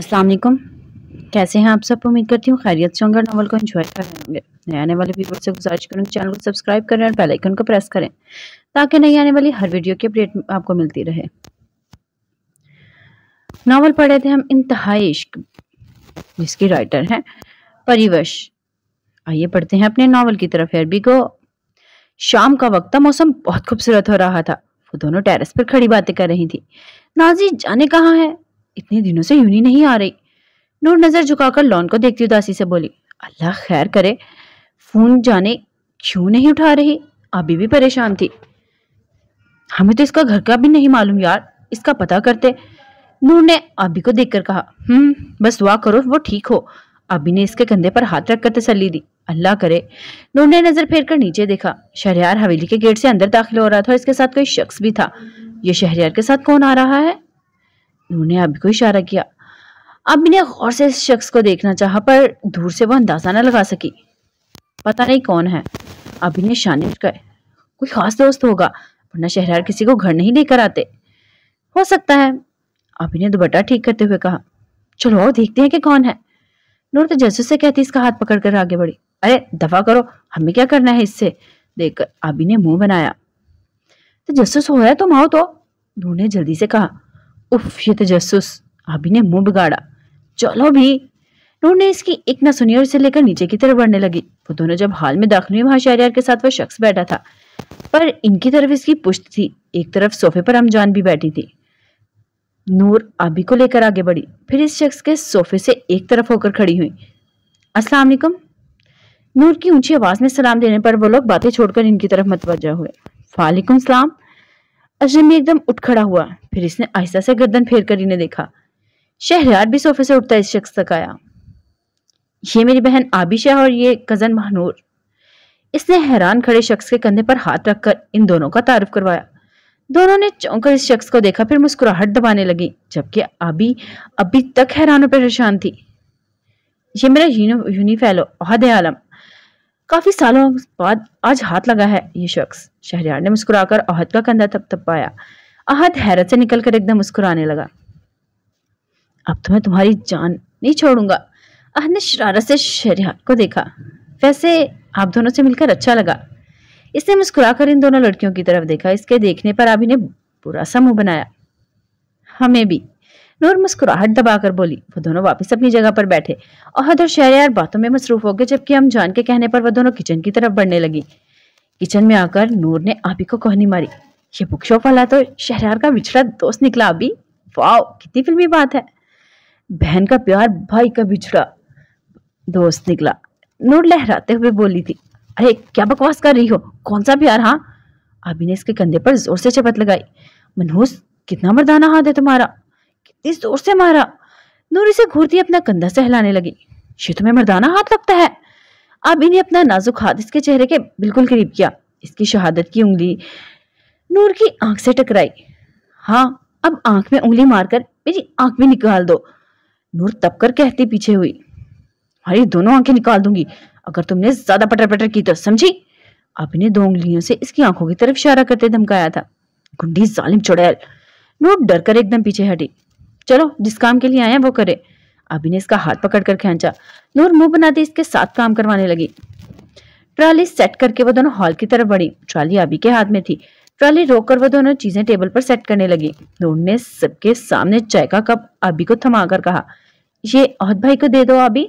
अस्सलाम वालेकुम कैसे हैं आप सब उम्मीद करती हूँ खैरियत से होंगे नॉवल को एंजॉय कर रहे होंगे नए आने वाले व्यूवर से गुजारिश करूँगी चैनल को सब्सक्राइब करें और बेल आइकन को प्रेस करें ताकि नई आने वाली हर वीडियो की अपडेट आपको मिलती रहे नॉवल पढ़े थे हम इंतहाई इश्क जिसकी राइटर हैं परिवश आइए पढ़ते हैं अपने नावल की तरफ अरबी को शाम का वक्त था मौसम बहुत खूबसूरत हो रहा था वो दोनों टेरेस पर खड़ी बातें कर रही थी नाजी जाने कहाँ है इतने दिनों से यूनी नहीं आ रही नूर नज़र झुकाकर लॉन को देखती उदासी से बोली अल्लाह खैर करे फोन जाने क्यों नहीं उठा रही अभी भी परेशान थी हमें तो इसका घर का भी नहीं मालूम यार इसका पता करते नूर ने अभी को देखकर कहा हम्म बस दुआ करो वो ठीक हो अभी ने इसके कंधे पर हाथ रखकर तसली दी अल्लाह करे नूर ने नजर फेर कर नीचे देखा शहरियार हवेली के गेट से अंदर दाखिल हो रहा था और इसके साथ कोई शख्स भी था ये शहरियार के साथ कौन आ रहा है उन्होंने अभी को इशारा किया अब ने गौर से इस शख्स को देखना चाहा पर दूर से वह अंदाजा न लगा सकी पता नहीं कौन है अभी ने शान गए कोई खास दोस्त होगा वरना शहरार किसी को घर नहीं लेकर आते हो सकता है अभी ने दुपट्टा ठीक करते हुए कहा चलो और देखते हैं कि कौन है नूर तो जैसे से कहती इसका हाथ पकड़कर आगे बढ़ी अरे दफा करो हमें क्या करना है इससे देखकर अभी ने मुंह बनाया तो जस्टिस हो रहा तुम आओ तो नूर ने जल्दी से कहा उफ ये तो जसूस अभी ने मुंह बिगाड़ा चलो भी नूर ने इसकी एक ना सुनी और इसे लेकर नीचे की तरफ बढ़ने लगी वो दोनों जब हाल में दाखिल हुए वहां शहरियार के साथ वह शख्स बैठा था पर इनकी तरफ इसकी पुष्ट थी एक तरफ सोफे पर अमजान भी बैठी थी नूर अभी को लेकर आगे बढ़ी फिर इस शख्स के सोफे से एक तरफ होकर खड़ी हुई अस्सलाम वालेकुम नूर की ऊंची आवाज में सलाम देने पर वो लोग बातें छोड़कर इनकी तरफ मतवजा हुए वालेकुम सलाम अजनबी एकदम उठ खड़ा हुआ फिर इसने आहिस्ता से गर्दन फेर कर इन्हें देखा शहरियार भी सोफे से उठता इस शख्स तक आया ये मेरी बहन आबिशा और ये कजन महानूर इसने हैरान खड़े शख्स के कंधे पर हाथ रखकर इन दोनों का तारुफ करवाया दोनों ने चौंकर इस शख्स को देखा फिर मुस्कुराहट दबाने लगी जबकि आबी अभी तक हैरान और परेशान थी ये मेरा यूनी फेलो अहद आलम काफी सालों बाद आज हाथ लगा है ये शख्स शहरियार ने मुस्कुराकर अहद का कंधा थपथपाया अहद हैरत से निकलकर एकदम मुस्कुराने लगा अब तो मैं तुम्हारी जान नहीं छोड़ूंगा अहद ने शरारत से शहरियार को देखा वैसे आप दोनों से मिलकर अच्छा लगा इसने मुस्कुराकर इन दोनों लड़कियों की तरफ देखा इसके देखने पर आभी ने बुरा सा मुंह बनाया हमें भी नूर मुस्कुराहट दबाकर बोली वो दोनों वापस अपनी जगह पर बैठे अहद और शहरियार बातों में मसरूफ हो गए जबकि हम जान के कहने पर वह दोनों किचन की तरफ बढ़ने लगी किचन में आकर नूर ने आबी को कोहनी मारी ये बुक शॉप वाला तो शहरियार का बिछड़ा दोस्त निकला आबी वाओ कितनी फिल्मी बात है बहन का प्यार भाई का बिछड़ा दोस्त निकला नूर लहराते हुए बोली थी अरे क्या बकवास कर रही हो कौन सा प्यार हाँ आबी ने इसके कंधे पर जोर से चपत लगाई मनहूस कितना मर्दाना हाथ है तुम्हारा इस जोर से मारा नूरी से घूरती अपना कंधा सहलाने लगी ये तुम्हें मर्दाना हाथ लगता है अब इन्हें अपना नाजुक हाथ इसके चेहरे के बिल्कुल करीब किया इसकी शहादत की उंगली नूर की आंख से टकराई हाँ अब आंख में उंगली मारकर मेरी आंख भी निकाल दो नूर तब कर कहती पीछे हुई हमारी दोनों आंखें निकाल दूंगी अगर तुमने ज्यादा पटर पटर की तो समझी अपने दो उंगलियों से इसकी आंखों की तरफ इशारा करते धमकाया था गुंडी जालिम चुड़ैल नूर डर कर एकदम पीछे हटी चलो जिस काम के लिए आए हैं वो करे अभी ने इसका हाथ पकड़ कर खेचा नूर मुंह बनाते इसके साथ काम करवाने लगी ट्राली सेट करके वो दोनों हॉल की तरफ बढ़ी ट्राली अभी के हाथ में थी ट्राली रोककर वो दोनों चीजें टेबल पर सेट करने लगी नूर ने सबके सामने चाय का कप अभी को थमाकर कहा ये औहद भाई को दे दो अभी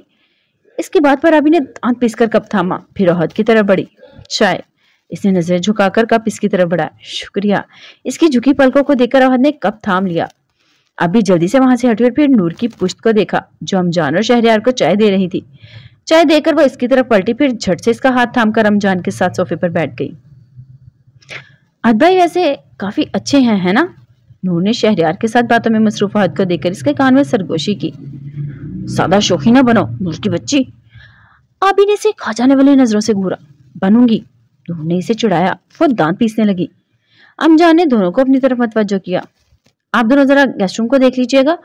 इसके बाद पर अभी ने दांत पीस कर कप थामा फिर औहद की तरफ बढ़ी चाय इसने नजर झुकाकर कप इसकी तरफ बढ़ा शुक्रिया इसकी झुकी पलकों को देखकर औहद ने कप थाम लिया अभी जल्दी से वहां से हटी फिर नूर की पुश्त को देखा जो रमजान और शहरियार को चाय दे रही थी चाय देकर वह इसकी तरफ पलटी फिर झट से इसका हाथ थाम कर रमजान के साथ सोफे पर बैठ गई अद भाई वैसे काफी अच्छे हैं है ना नूर ने शहरियार के साथ बातों में मसरूफ हाथ को देकर इसके कान में सरगोशी की सादा शोखी ना बनो नूर की बच्ची आबी ने इसे खा जाने वाली नजरों से घूरा बनूंगी नूर ने इसे चुड़ाया वो दांत पीसने लगी अमजान ने दोनों को अपनी तरफ मतवजो किया आप दोनों जरा गेस्ट रूम को देख लीजिएगा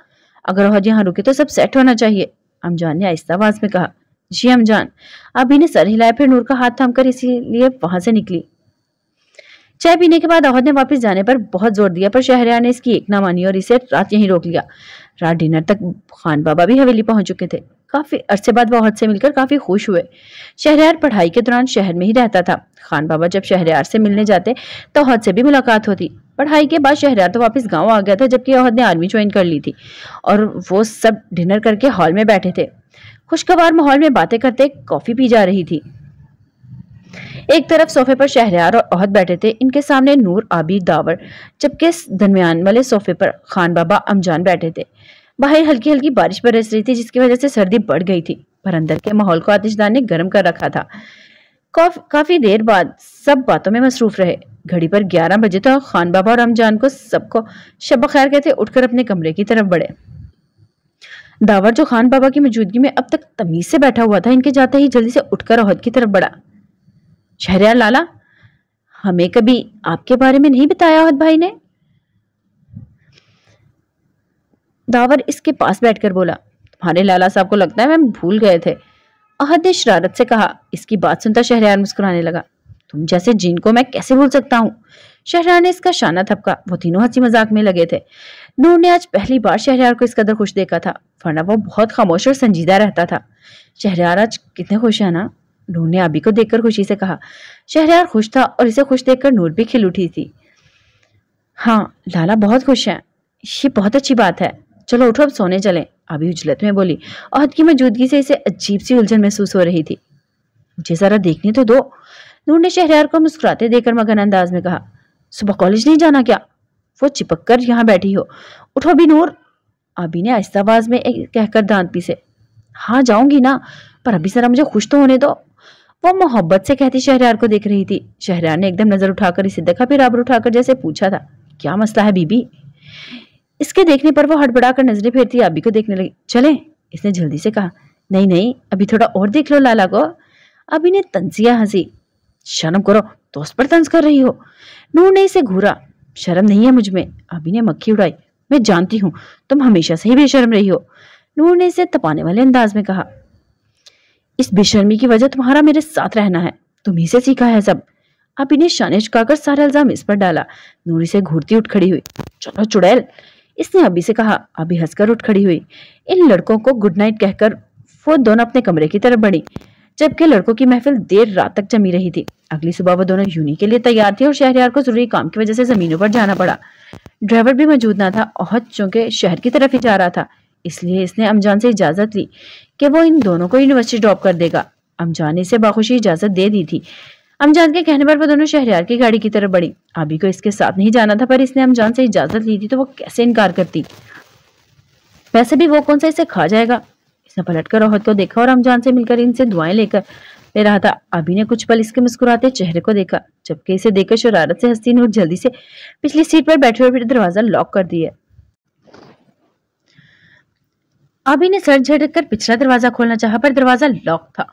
अगर हौज यहाँ रुके तो सब सेट होना चाहिए अमजान ने आहिस्ता आवाज में कहा जी अमजान अभी ने सर हिलाया फिर नूर का हाथ थाम कर इसीलिए वहां से निकली चाय पीने के बाद अहद ने वापस जाने पर बहुत जोर दिया पर शहरिया ने इसकी एक ना मानी और इसे रात यहीं रोक लिया रात डिनर तक खान बाबा भी हवेली पहुंच चुके थे काफी अरसे बाद वह अहद से मिलकर काफी खुश हुए शहरियार पढ़ाई के दौरान शहर में ही रहता था खान बाबा जब शहरियार से मिलने जाते तो अहद से भी मुलाकात होती पढ़ाई के बाद शहरयार तो वापस गांव आ गया था जबकि अहद ने आर्मी ज्वाइन कर ली थी और वो सब डिनर करके हॉल में बैठे थे खुशगवार माहौल में बातें करते कॉफ़ी पी जा रही थी एक तरफ सोफे पर शहरयार और अहद बैठे थे इनके सामने नूर आबी दावर जबकि दरमियान वाले सोफे पर खान बाबा अमजान बैठे थे बाहर हल्की हल्की बारिश बरस रही थी जिसकी वजह से सर्दी बढ़ गई थी पर अंदर के माहौल को आतिशदान ने गर्म कर रखा था काफी देर बाद सब बातों में मसरूफ रहे घड़ी पर ग्यारह बजे तक तो खान बाबा और रमजान को सबको शब खैर कहते उठकर अपने कमरे की तरफ बढ़े दावर जो खान बाबा की मौजूदगी में अब तक तमीज से बैठा हुआ था इनके जाते ही जल्दी से उठकर अहद की तरफ बढ़ा शहरियार लाला हमें कभी आपके बारे में नहीं बताया अहद भाई ने दावर इसके पास बैठकर बोला तुम्हारे लाला साहब को लगता है मैम भूल गए थे अहद ने शरारत से कहा इसकी बात सुनता शहरयार मुस्कुराने लगा तुम जैसे जीन को मैं कैसे भूल सकता हूँ शहरयार ने इसका शाना थपका वो तीनों हंसी मजाक में लगे थे नूर ने आज पहली बार शहरयार को इस कदर खुश देखा था वरना वो बहुत खामोश और संजीदा रहता था शहरयार आज कितने खुश है ना नूर ने आबी को देखकर खुशी से कहा शहरयार खुश था और इसे खुश देखकर नूर भी खिल उठी थी हाँ लाला बहुत खुश है ये बहुत अच्छी बात है चलो उठो अब सोने चले अभी उजलत में बोली अहद की मौजूदगी से इसे अजीब सी उलझन महसूस हो रही थी मुझे जरा देखने तो दो नूर ने शहरियार को मुस्कुराते देकर मगन अंदाज में कहा सुबह कॉलेज नहीं जाना क्या वो चिपक कर यहाँ बैठी हो उठो अभी नूर अभी ने आहिस्ता आवाज में कहकर दांत पीसे हाँ जाऊंगी ना पर अभी सरा मुझे खुश तो होने दो वो मोहब्बत से कहती शहरियार को देख रही थी शहरियार ने एकदम नजर उठाकर इसे देखा फिर आबर उठाकर जैसे पूछा था क्या मसला है बीबी इसके देखने पर वो हड़बड़ा कर नजरें फेरती आबी को देखने लगी चले इसने जल्दी से कहा नहीं नहीं अभी थोड़ा और देख लो लाला को अभी ने तंसिया हंसी शर्म करो दोस्त तो पर तंज कर रही हो नूर ने इसे घूरा शर्म नहीं है मुझ में अभी ने मक्खी उड़ाई मैं जानती हूँ तुम हमेशा से ही बेशर्म रही हो नूर ने इसे तपाने वाले अंदाज में कहा इस बेशर्मी की वजह तुम्हारा मेरे साथ रहना है तुम्ही से सीखा है सब अभी ने शानिश काकर सारा इल्जाम इस पर डाला नूरी से घूरती उठ खड़ी हुई चलो चुड़ैल इसने अभी से कहा अभी हंसकर उठ खड़ी हुई इन लड़कों को गुड नाइट कहकर वो दोनों अपने कमरे की तरफ बढ़ी जबकि लड़कों की महफिल देर रात तक जमी रही थी अगली सुबह वो दोनों यूनी के लिए तैयार थे और शहरियार को जरूरी काम की वजह से जमीनों पर जाना पड़ा ड्राइवर भी मौजूद ना था और चूंकि शहर की तरफ ही जा रहा था इसलिए इसने अमजान से इजाजत ली कि वो इन दोनों को यूनिवर्सिटी ड्रॉप कर देगा अमजान ने इसे बाखुशी इजाजत दे दी थी अमजान के कहने पर वो दोनों शहरियार की गाड़ी की तरफ बढ़ी अभी को इसके साथ नहीं जाना था पर इसने अमजान से इजाजत ली थी तो वो कैसे इनकार करती वैसे भी वो कौन सा इसे खा जाएगा इसने पलट कर रोहत को देखा और अमजान से मिलकर इनसे दुआएं लेकर ले रहा था अभी ने कुछ पल इसके मुस्कुराते चेहरे को देखा जबकि इसे देखकर शरारत से हस्ती ने जल्दी से पिछली सीट पर बैठे हुए दरवाजा लॉक कर दिया अभी ने सर झटक कर पिछला दरवाजा खोलना चाहा पर दरवाजा लॉक था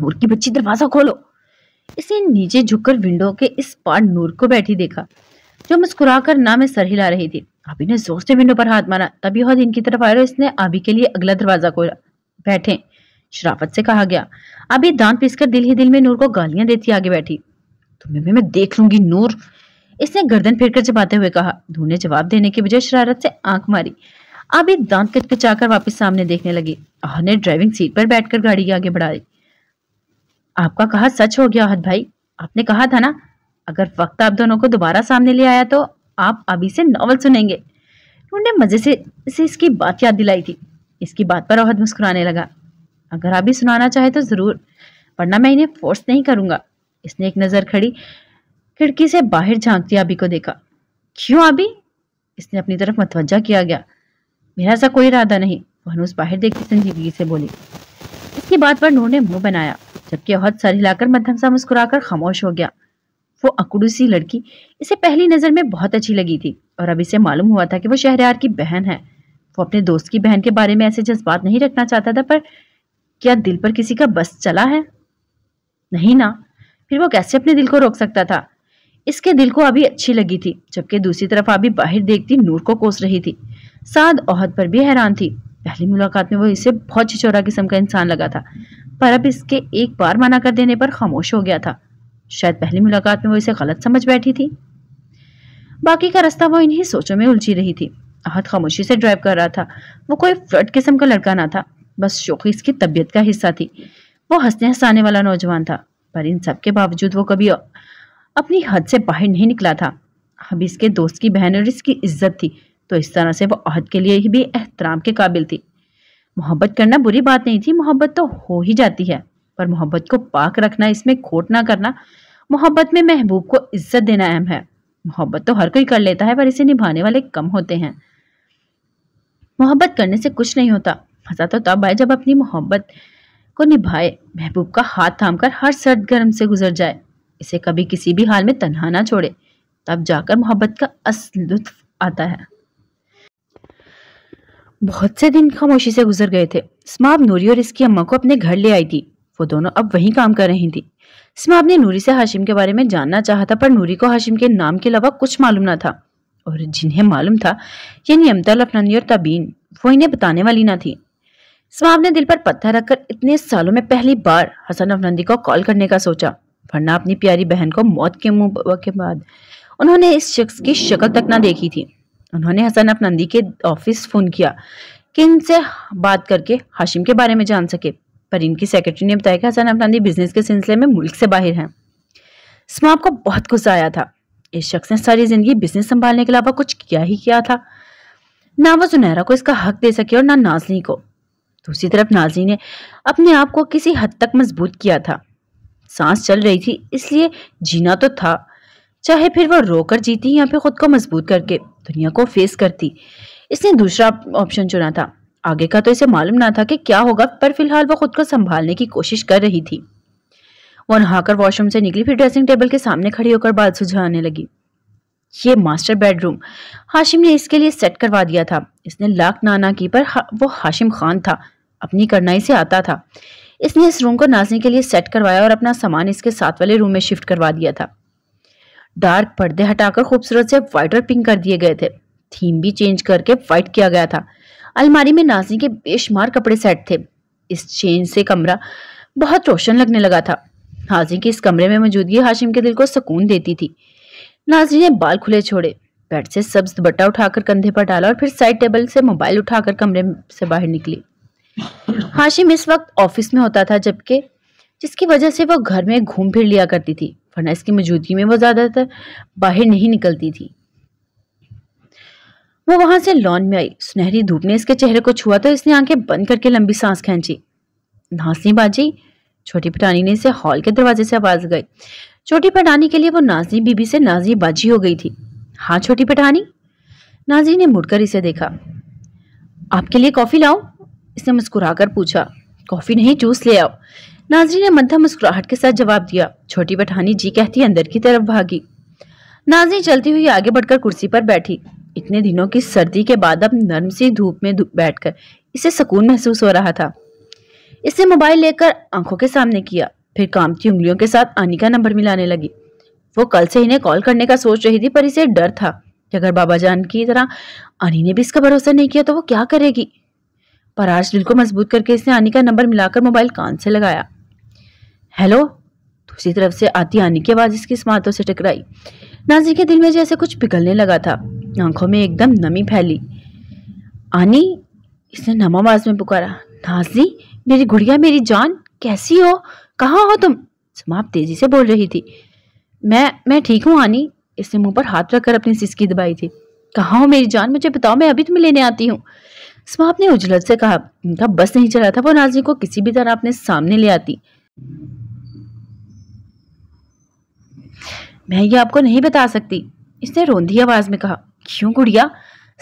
दूर की बच्ची दरवाजा खोलो इसे नीचे झुककर विंडो के इस पार नूर को बैठी देखा जो मुस्कुराकर ना में सर हिला रही थी अभी ने जोर से विंडो पर हाथ मारा तभी हद इनकी तरफ आया इसने आबी के लिए अगला दरवाजा खोला बैठे शराफत से कहा गया अभी दांत पीसकर दिल ही दिल में नूर को गालियां देती आगे बैठी तुम्हें भी मैं देख लूंगी नूर इसने गर्दन फेर कर जबाते हुए कहा नूर ने जवाब देने के बजाय शरारत से आंख मारी अभी दांत किचकिचाकर वापस सामने देखने लगी आह ने ड्राइविंग सीट पर बैठकर गाड़ी आगे बढ़ाई आपका कहा सच हो गया हद भाई आपने कहा था ना अगर वक्त आप दोनों को दोबारा सामने ले आया तो आप अभी से नॉवल सुनेंगे उन्होंने मज़े से इसे इसकी बात याद दिलाई थी इसकी बात पर अहद मुस्कुराने लगा अगर आप भी सुनाना चाहे तो ज़रूर वरना मैं इन्हें फोर्स नहीं करूंगा इसने एक नज़र खड़ी खिड़की से बाहर झांकती अभी को देखा क्यों अभी इसने अपनी तरफ मतवजा किया गया मेरा ऐसा कोई इरादा नहीं वह उस बाहर देखती संजीवगी से बोली इसकी बात पर नूर ने मुंह बनाया सबके हौद सर हिलाकर मध्यम सा मुस्कुराकर खामोश हो गया वो अकड़ू सी लड़की इसे पहली नज़र में बहुत अच्छी लगी थी और अब इसे मालूम हुआ था कि वो शहरयार की बहन है वो अपने दोस्त की बहन के बारे में ऐसे जज्बात नहीं रखना चाहता था पर क्या दिल पर किसी का बस चला है नहीं ना फिर वो कैसे अपने दिल को रोक सकता था इसके दिल को अभी अच्छी लगी थी जबकि दूसरी तरफ अभी बाहर देखती नूर को कोस रही थी साद औहद पर भी हैरान थी पहली मुलाकात में वो इसे बहुत छिचौरा किस्म का इंसान लगा था पर अब इसके एक बार मना कर देने पर खामोश हो गया था शायद पहली मुलाकात में वो इसे गलत समझ बैठी थी बाकी का रास्ता वो इन्हीं सोचों में उलझी रही थी अहद खामोशी से ड्राइव कर रहा था वो कोई फ्लड किस्म का लड़का ना था बस शोखी इसकी तबीयत का हिस्सा थी वो हंसने हंसाने वाला नौजवान था पर इन सब के बावजूद वो कभी अपनी हद से बाहर नहीं निकला था अब इसके दोस्त की बहन और इसकी इज्जत थी तो इस तरह से वो अहद के लिए ही भी एहतराम के काबिल थी मोहब्बत करना बुरी बात नहीं थी मोहब्बत तो हो ही जाती है पर मोहब्बत को पाक रखना इसमें खोट ना करना मोहब्बत में महबूब को इज्जत देना अहम है मोहब्बत तो हर कोई कर लेता है पर इसे निभाने वाले कम होते हैं मोहब्बत करने से कुछ नहीं होता मज़ा तो तब आए जब अपनी मोहब्बत को निभाए महबूब का हाथ थाम कर हर सर्द गर्म से गुजर जाए इसे कभी किसी भी हाल में तन्हा ना छोड़े तब जाकर मोहब्बत का असल लुत्फ आता है बहुत से दिन खामोशी से गुजर गए थे स्माब नूरी और इसकी अम्मा को अपने घर ले आई थी वो दोनों अब वहीं काम कर रही थी स्माब ने नूरी से हाशिम के बारे में जानना चाहा था पर नूरी को हाशिम के नाम के अलावा कुछ मालूम ना था और जिन्हें मालूम था यानी अमताल अफनानी और तबीन वो इन्हें बताने वाली ना थी स्वाब ने दिल पर पत्थर रखकर इतने सालों में पहली बार हसन अफनंदी को कॉल करने का सोचा वरना अपनी प्यारी बहन को मौत के मुंह के बाद उन्होंने इस शख्स की शक्ल तक ना देखी थी उन्होंने हसन अफनंदी के ऑफिस फ़ोन किया कि इनसे बात करके हाशिम के बारे में जान सके पर इनकी सेक्रेटरी ने बताया कि हसन अफनंदी बिजनेस के सिलसिले में मुल्क से बाहर हैं स्माप को बहुत गुस्सा आया था इस शख्स ने सारी ज़िंदगी बिजनेस संभालने के अलावा कुछ किया ही किया था ना वो सुनहरा को इसका हक दे सके और ना नाजनी को दूसरी तरफ नाजनी ने अपने आप को किसी हद तक मजबूत किया था सांस चल रही थी इसलिए जीना तो था चाहे फिर वो रोकर जीती या फिर खुद को मजबूत करके दुनिया को फेस करती इसने दूसरा ऑप्शन चुना था आगे का तो इसे मालूम ना था कि क्या होगा पर फिलहाल वो खुद को संभालने की कोशिश कर रही थी वो नहाकर वॉशरूम से निकली फिर ड्रेसिंग टेबल के सामने खड़ी होकर बाल सुझाने लगी ये मास्टर बेडरूम हाशिम ने इसके लिए सेट करवा दिया था इसने लाख नाना की पर हा, वो हाशिम खान था अपनी करनाई से आता था इसने इस रूम को नाचने के लिए सेट करवाया और अपना सामान इसके साथ वाले रूम में शिफ्ट करवा दिया था डार्क पर्दे हटाकर खूबसूरत से व्हाइट और पिंक कर दिए गए थे थीम भी चेंज करके व्हाइट किया गया था अलमारी में नाजी के बेशुमार कपड़े सेट थे इस चेंज से कमरा बहुत रोशन लगने लगा था नाजी की इस कमरे में मौजूदगी हाशिम के दिल को सुकून देती थी नाजी ने बाल खुले छोड़े बेड से सब्ज बट्टा उठाकर कंधे पर डाला और फिर साइड टेबल से मोबाइल उठाकर कमरे से बाहर निकली हाशिम इस वक्त ऑफिस में होता था जबकि जिसकी वजह से वह घर में घूम फिर लिया करती थी वरना इसकी मौजूदगी में वो ज़्यादातर बाहर नहीं निकलती थी वो वहां से लॉन में आई सुनहरी धूप ने इसके चेहरे को छुआ तो इसने आंखें बंद करके लंबी सांस खींची नाजनी बाजी छोटी पटानी ने इसे हॉल के दरवाजे से आवाज गई छोटी पटानी के लिए वो नाजनी बीबी से नाजनी बाजी हो गई थी हाँ छोटी पटानी नाजनी ने मुड़कर इसे देखा आपके लिए कॉफ़ी लाओ इसने मुस्कुराकर पूछा कॉफ़ी नहीं जूस ले आओ नाजरी ने मध्यम मुस्कुराहट के साथ जवाब दिया छोटी बठानी जी कहती अंदर की तरफ भागी नाजरी चलती हुई आगे बढ़कर कुर्सी पर बैठी इतने दिनों की सर्दी के बाद अब नर्म सी धूप में बैठकर इसे सुकून महसूस हो रहा था इसने मोबाइल लेकर आंखों के सामने किया फिर कामती उंगलियों के साथ आनी का नंबर मिलाने लगी वो कल से इन्हें कॉल करने का सोच रही थी पर इसे डर था कि अगर बाबा जान की तरह आनी ने भी इसका भरोसा नहीं किया तो वो क्या करेगी पर आज दिल को मजबूत करके इसने आनी का नंबर मिलाकर मोबाइल कान से लगाया हेलो दूसरी तरफ से आती आनी की आवाज़ इसकी स्मारतों से टकराई नाजी के दिल में जैसे कुछ पिघलने लगा था आंखों में एकदम नमी फैली आनी इसने नम आवाज़ में पुकारा नाजी मेरी गुड़िया मेरी जान कैसी हो कहाँ हो तुम समाप तेजी से बोल रही थी मैं मैं ठीक हूँ आनी इसने मुंह पर हाथ रखकर अपनी सिसकी दबाई थी कहाँ हो मेरी जान मुझे बताओ मैं अभी तुम्हें लेने आती हूँ समाप ने उजलत से कहा इनका बस नहीं चला था वो नाजी को किसी भी तरह अपने सामने ले आती मैं ये आपको नहीं बता सकती इसने रोंधी आवाज में कहा क्यों गुड़िया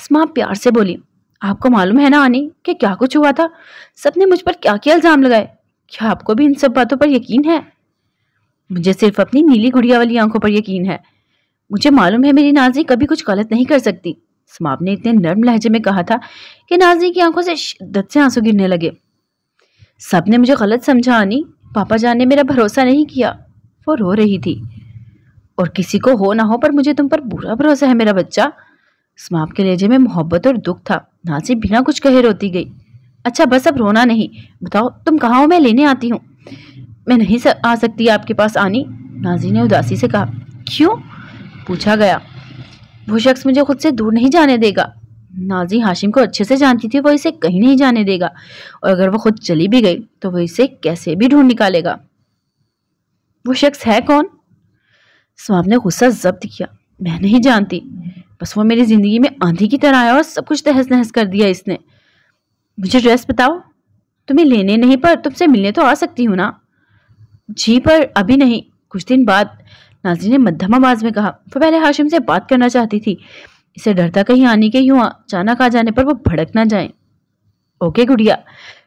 स्मा प्यार से बोली आपको मालूम है ना आनी कि क्या कुछ हुआ था सबने मुझ पर क्या क्या इल्ज़ाम लगाए क्या आपको भी इन सब बातों पर यकीन है मुझे सिर्फ अपनी नीली गुड़िया वाली आंखों पर यकीन है मुझे मालूम है मेरी नाजी कभी कुछ गलत नहीं कर सकती समाप ने इतने नर्म लहजे में कहा था कि नाजी की आंखों से शिद्दत से आंसू गिरने लगे सब ने मुझे गलत समझा आनी पापा जान ने मेरा भरोसा नहीं किया वो रो रही थी और किसी को हो ना हो पर मुझे तुम पर बुरा भरोसा है मेरा बच्चा स्माप के लेजे में मोहब्बत और दुख था नाजी बिना कुछ कहे रोती गई अच्छा बस अब रोना नहीं बताओ तुम कहाँ हो मैं लेने आती हूँ मैं नहीं आ सकती आपके पास आनी नाजी ने उदासी से कहा क्यों पूछा गया वो शख्स मुझे खुद से दूर नहीं जाने देगा नाजी हाशिम को अच्छे से जानती थी वो इसे कहीं नहीं जाने देगा और अगर वो खुद चली भी गई तो वो इसे कैसे भी ढूंढ निकालेगा वो शख्स है कौन स्वाब ने गुस्सा जब्त किया मैं नहीं जानती बस वो मेरी ज़िंदगी में आंधी की तरह आया और सब कुछ तहस नहस कर दिया इसने मुझे ड्रेस बताओ तुम्हें लेने नहीं पर तुमसे मिलने तो आ सकती हूँ ना जी पर अभी नहीं कुछ दिन बाद नाजी ने मध्यम आवाज़ में कहा वो पहले हाशिम से बात करना चाहती थी इसे डरता कहीं आने के यूँ अचानक आ जाने पर वो भड़क ना जाए ओके गुड़िया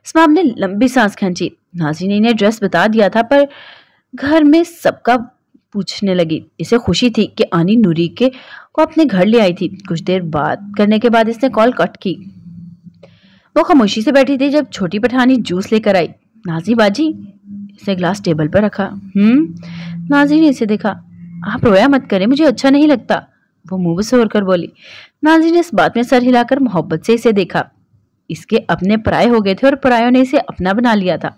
इसमें ने लंबी सांस खींची नाजी ने इन्हें ड्रेस बता दिया था पर घर में सबका पूछने लगी इसे खुशी थी कि आनी नूरी के को अपने घर ले आई थी कुछ देर बात करने के बाद इसने कॉल कट की वो खामोशी से बैठी थी जब छोटी पठानी जूस लेकर आई नाजी बाजी इसने ग्लास टेबल पर रखा हम्म नाजी ने इसे देखा आप रोया मत करें मुझे अच्छा नहीं लगता वो मुंह से होकर बोली नाजी ने इस बात में सर हिलाकर मोहब्बत से इसे देखा इसके अपने पराये हो गए थे और परायों ने इसे अपना बना लिया था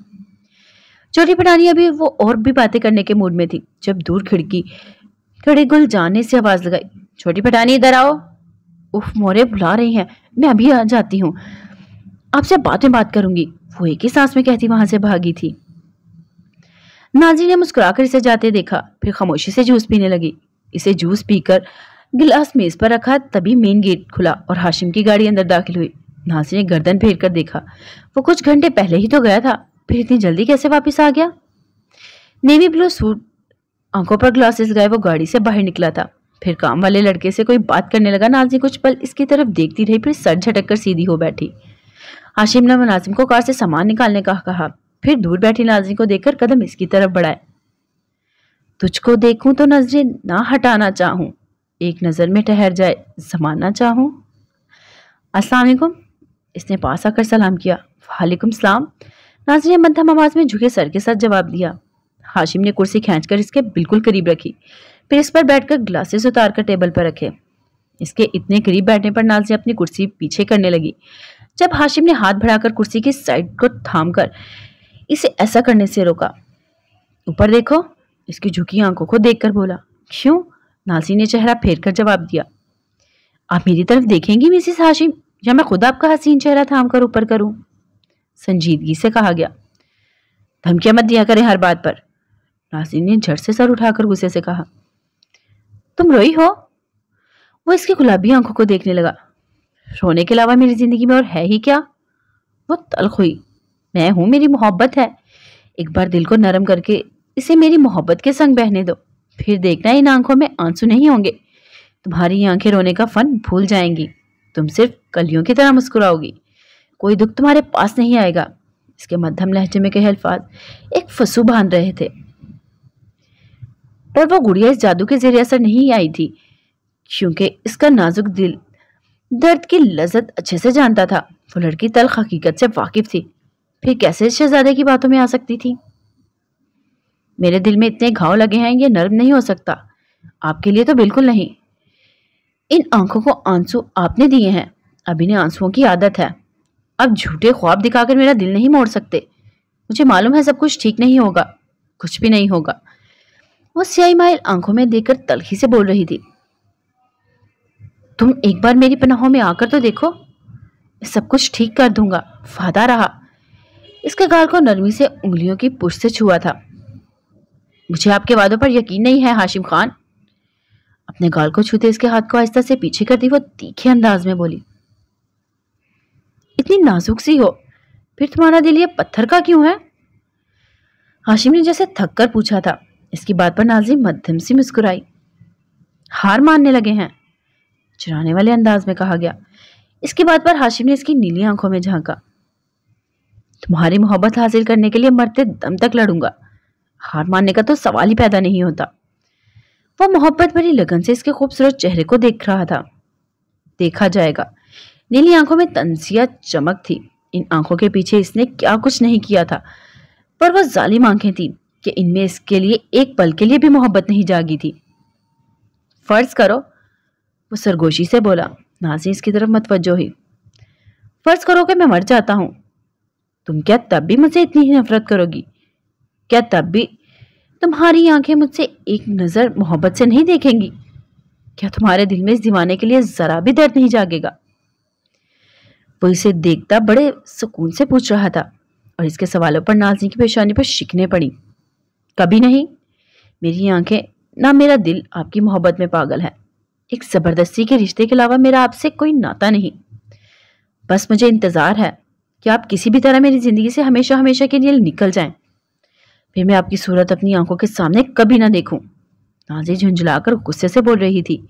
छोटी पठानी अभी वो और भी बातें करने के मूड में थी जब दूर खिड़की खड़े गुल जाने से आवाज़ लगाई छोटी पठानी इधर आओ उफ मोरे बुला रही हैं मैं अभी आ जाती हूँ आपसे बात में बात करूंगी वो एक ही सांस में कहती वहां से भागी थी नाजी ने मुस्कुराकर इसे जाते देखा फिर खामोशी से जूस पीने लगी इसे जूस पीकर गिलास मेज पर रखा तभी मेन गेट खुला और हाशिम की गाड़ी अंदर दाखिल हुई नाजी ने गर्दन फेर कर देखा वो कुछ घंटे पहले ही तो गया था फिर इतनी जल्दी कैसे वापस आ गया नेवी ब्लू सूट आंखों पर ग्लासेस लगाए वो गाड़ी से बाहर निकला था फिर काम वाले लड़के से कोई बात करने लगा नाजिम कुछ पल इसकी तरफ देखती रही फिर सर झटक कर सीधी हो बैठी आशिम ने मुनाजिम को कार से सामान निकालने का कहा फिर दूर बैठी नाजिम को देखकर कदम इसकी तरफ बढ़ाए तुझको देखूं तो नजरें ना हटाना चाहूं एक नज़र में ठहर जाए जमाना चाहूं असलाकुम इसने पास आकर सलाम किया वालेकुम सलाम ने मध्यम आवाज में झुके सर के साथ जवाब दिया हाशिम ने कुर्सी खींचकर इसके बिल्कुल करीब रखी फिर इस पर बैठकर ग्लासेस उतार कर टेबल पर रखे इसके इतने करीब बैठने पर नाजी अपनी कुर्सी पीछे करने लगी जब हाशिम ने हाथ बढ़ाकर कुर्सी की साइड को थाम कर इसे ऐसा करने से रोका ऊपर देखो इसकी झुकी आंखों को देखकर बोला क्यों नाजी ने चेहरा फेर कर जवाब दिया आप मेरी तरफ देखेंगी मिसिस हाशिम या मैं खुद आपका हसीन चेहरा थाम कर ऊपर करूं संजीदगी से कहा गया धमकियां मत दिया करें हर बात पर नाजिन ने झट से सर उठाकर गुस्से से कहा तुम रोई हो वो इसकी गुलाबी आंखों को देखने लगा रोने के अलावा मेरी जिंदगी में और है ही क्या वो तलख हुई मैं हूं मेरी मोहब्बत है एक बार दिल को नरम करके इसे मेरी मोहब्बत के संग बहने दो फिर देखना इन आंखों में आंसू नहीं होंगे तुम्हारी आंखें रोने का फन भूल जाएंगी तुम सिर्फ कलियों की तरह मुस्कुराओगी कोई दुख तुम्हारे पास नहीं आएगा इसके मध्यम लहजे में कहे अल्फाज एक फसू बांध रहे थे पर वो गुड़िया इस जादू के जरिए असर नहीं आई थी क्योंकि इसका नाजुक दिल दर्द की लजत अच्छे से जानता था वो लड़की तल हकीकत से वाकिफ थी फिर कैसे शहजादे की बातों में आ सकती थी मेरे दिल में इतने घाव लगे हैं ये नर्म नहीं हो सकता आपके लिए तो बिल्कुल नहीं इन आंखों को आंसू आपने दिए हैं अभी ने आंसुओं की आदत है अब झूठे ख्वाब दिखाकर मेरा दिल नहीं मोड़ सकते मुझे मालूम है सब कुछ ठीक नहीं होगा कुछ भी नहीं होगा वो सियाई माइल आंखों में देखकर तलखी से बोल रही थी तुम एक बार मेरी पनाहों में आकर तो देखो सब कुछ ठीक कर दूंगा फादा रहा इसके गाल को नरमी से उंगलियों की पुश से छुआ था मुझे आपके वादों पर यकीन नहीं है हाशिम खान अपने गाल को छूते इसके हाथ को आहिस्ता से पीछे करती वो तीखे अंदाज में बोली इतनी नाजुक सी हो फिर तुम्हारा दिल ये पत्थर का क्यों है हाशिम ने जैसे थक कर पूछा था इसकी बात पर नाजिम मध्यम सी मुस्कुराई हार मानने लगे हैं चुराने वाले अंदाज में कहा गया इसकी बात पर हाशिम ने इसकी नीली आंखों में झांका तुम्हारी मोहब्बत हासिल करने के लिए मरते दम तक लड़ूंगा हार मानने का तो सवाल ही पैदा नहीं होता वो मोहब्बत भरी लगन से इसके खूबसूरत चेहरे को देख रहा था देखा जाएगा नीली आंखों में तनसिया चमक थी इन आंखों के पीछे इसने क्या कुछ नहीं किया था पर वह जालिम आंखें थी कि इनमें इसके लिए एक पल के लिए भी मोहब्बत नहीं जागी थी फर्ज करो वो सरगोशी से बोला नाजी इसकी तरफ मतवजो ही फर्ज करो कि मैं मर जाता हूं तुम क्या तब भी मुझसे इतनी ही नफरत करोगी क्या तब भी तुम्हारी आंखें मुझसे एक नज़र मोहब्बत से नहीं देखेंगी क्या तुम्हारे दिल में इस दीवाने के लिए ज़रा भी दर्द नहीं जागेगा वो इसे देखता बड़े सुकून से पूछ रहा था और इसके सवालों पर नाजनी की परेशानी पर शिकने पड़ी कभी नहीं मेरी आंखें ना मेरा दिल आपकी मोहब्बत में पागल है एक ज़बरदस्ती के रिश्ते के अलावा मेरा आपसे कोई नाता नहीं बस मुझे इंतज़ार है कि आप किसी भी तरह मेरी ज़िंदगी से हमेशा हमेशा के लिए निकल जाएं। फिर मैं आपकी सूरत अपनी आंखों के सामने कभी ना देखूं। नाजी झुंझुलाकर गुस्से से बोल रही थी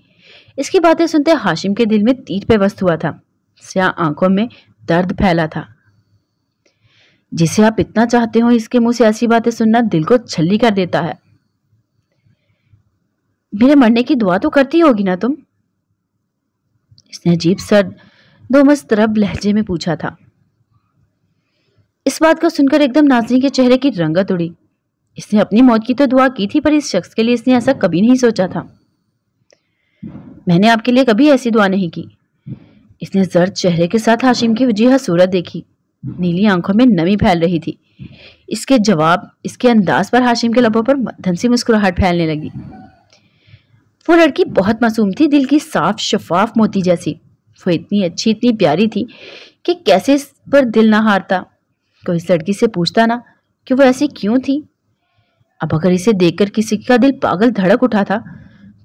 इसकी बातें सुनते हाशिम के दिल में तीर पे वस्त हुआ था से आंखों में दर्द फैला था जिसे आप इतना चाहते हो इसके मुंह से ऐसी बातें सुनना दिल को छल्ली कर देता है मेरे मरने की दुआ तो करती होगी ना तुम इसने अजीब सर दो मस्तरब लहजे में पूछा था इस बात को सुनकर एकदम नाजनी के चेहरे की रंगत उड़ी इसने अपनी मौत की तो दुआ की थी पर इस शख्स के लिए इसने ऐसा कभी नहीं सोचा था मैंने आपके लिए कभी ऐसी दुआ नहीं की इसने जर्द चेहरे के साथ हाशिम की वजीह सूरत देखी नीली आंखों में नमी फैल रही थी इसके जवाब इसके अंदाज पर हाशिम के लबों पर धनसी मुस्कुराहट फैलने लगी वो लड़की बहुत मासूम थी दिल की साफ शफाफ मोती जैसी वो इतनी अच्छी इतनी प्यारी थी कि कैसे इस पर दिल ना हारता कोई इस लड़की से पूछता ना कि वो ऐसी क्यों थी अब अगर इसे देखकर किसी का दिल पागल धड़क उठा था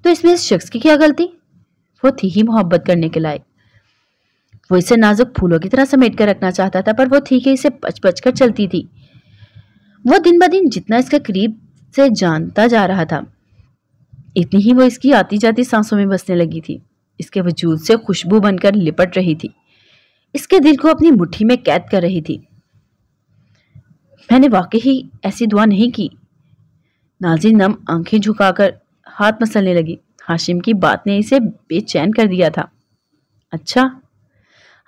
तो इसमें इस शख्स की क्या गलती वो थी ही मोहब्बत करने के लायक वो इसे नाजुक फूलों की तरह समेट कर रखना चाहता था पर वो ठीक है इसे पच पच कर चलती थी वो दिन ब दिन जितना इसके करीब से जानता जा रहा था इतनी ही वो इसकी आती जाती सांसों में बसने लगी थी इसके वजूद से खुशबू बनकर लिपट रही थी इसके दिल को अपनी मुट्ठी में कैद कर रही थी मैंने वाकई ही ऐसी दुआ नहीं की नाजी नम आंखें झुकाकर हाथ मसलने लगी हाशिम की बात ने इसे बेचैन कर दिया था अच्छा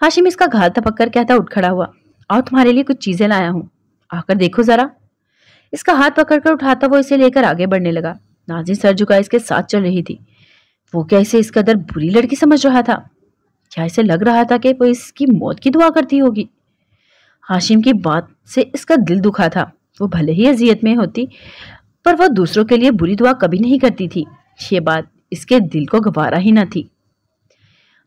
हाशिम इसका घाल थपक कर कहता उठ खड़ा हुआ आओ तुम्हारे लिए कुछ चीजें लाया हूँ आकर देखो जरा इसका हाथ पकड़कर उठाता वो इसे लेकर आगे बढ़ने लगा नाजिन सर झुका इसके साथ चल रही थी वो क्या इसे इस कदर बुरी लड़की समझ रहा था क्या इसे लग रहा था कि वो इसकी मौत की दुआ करती होगी हाशिम की बात से इसका दिल दुखा था वो भले ही अजियत में होती पर वह दूसरों के लिए बुरी दुआ कभी नहीं करती थी ये बात इसके दिल को गवारा ही ना थी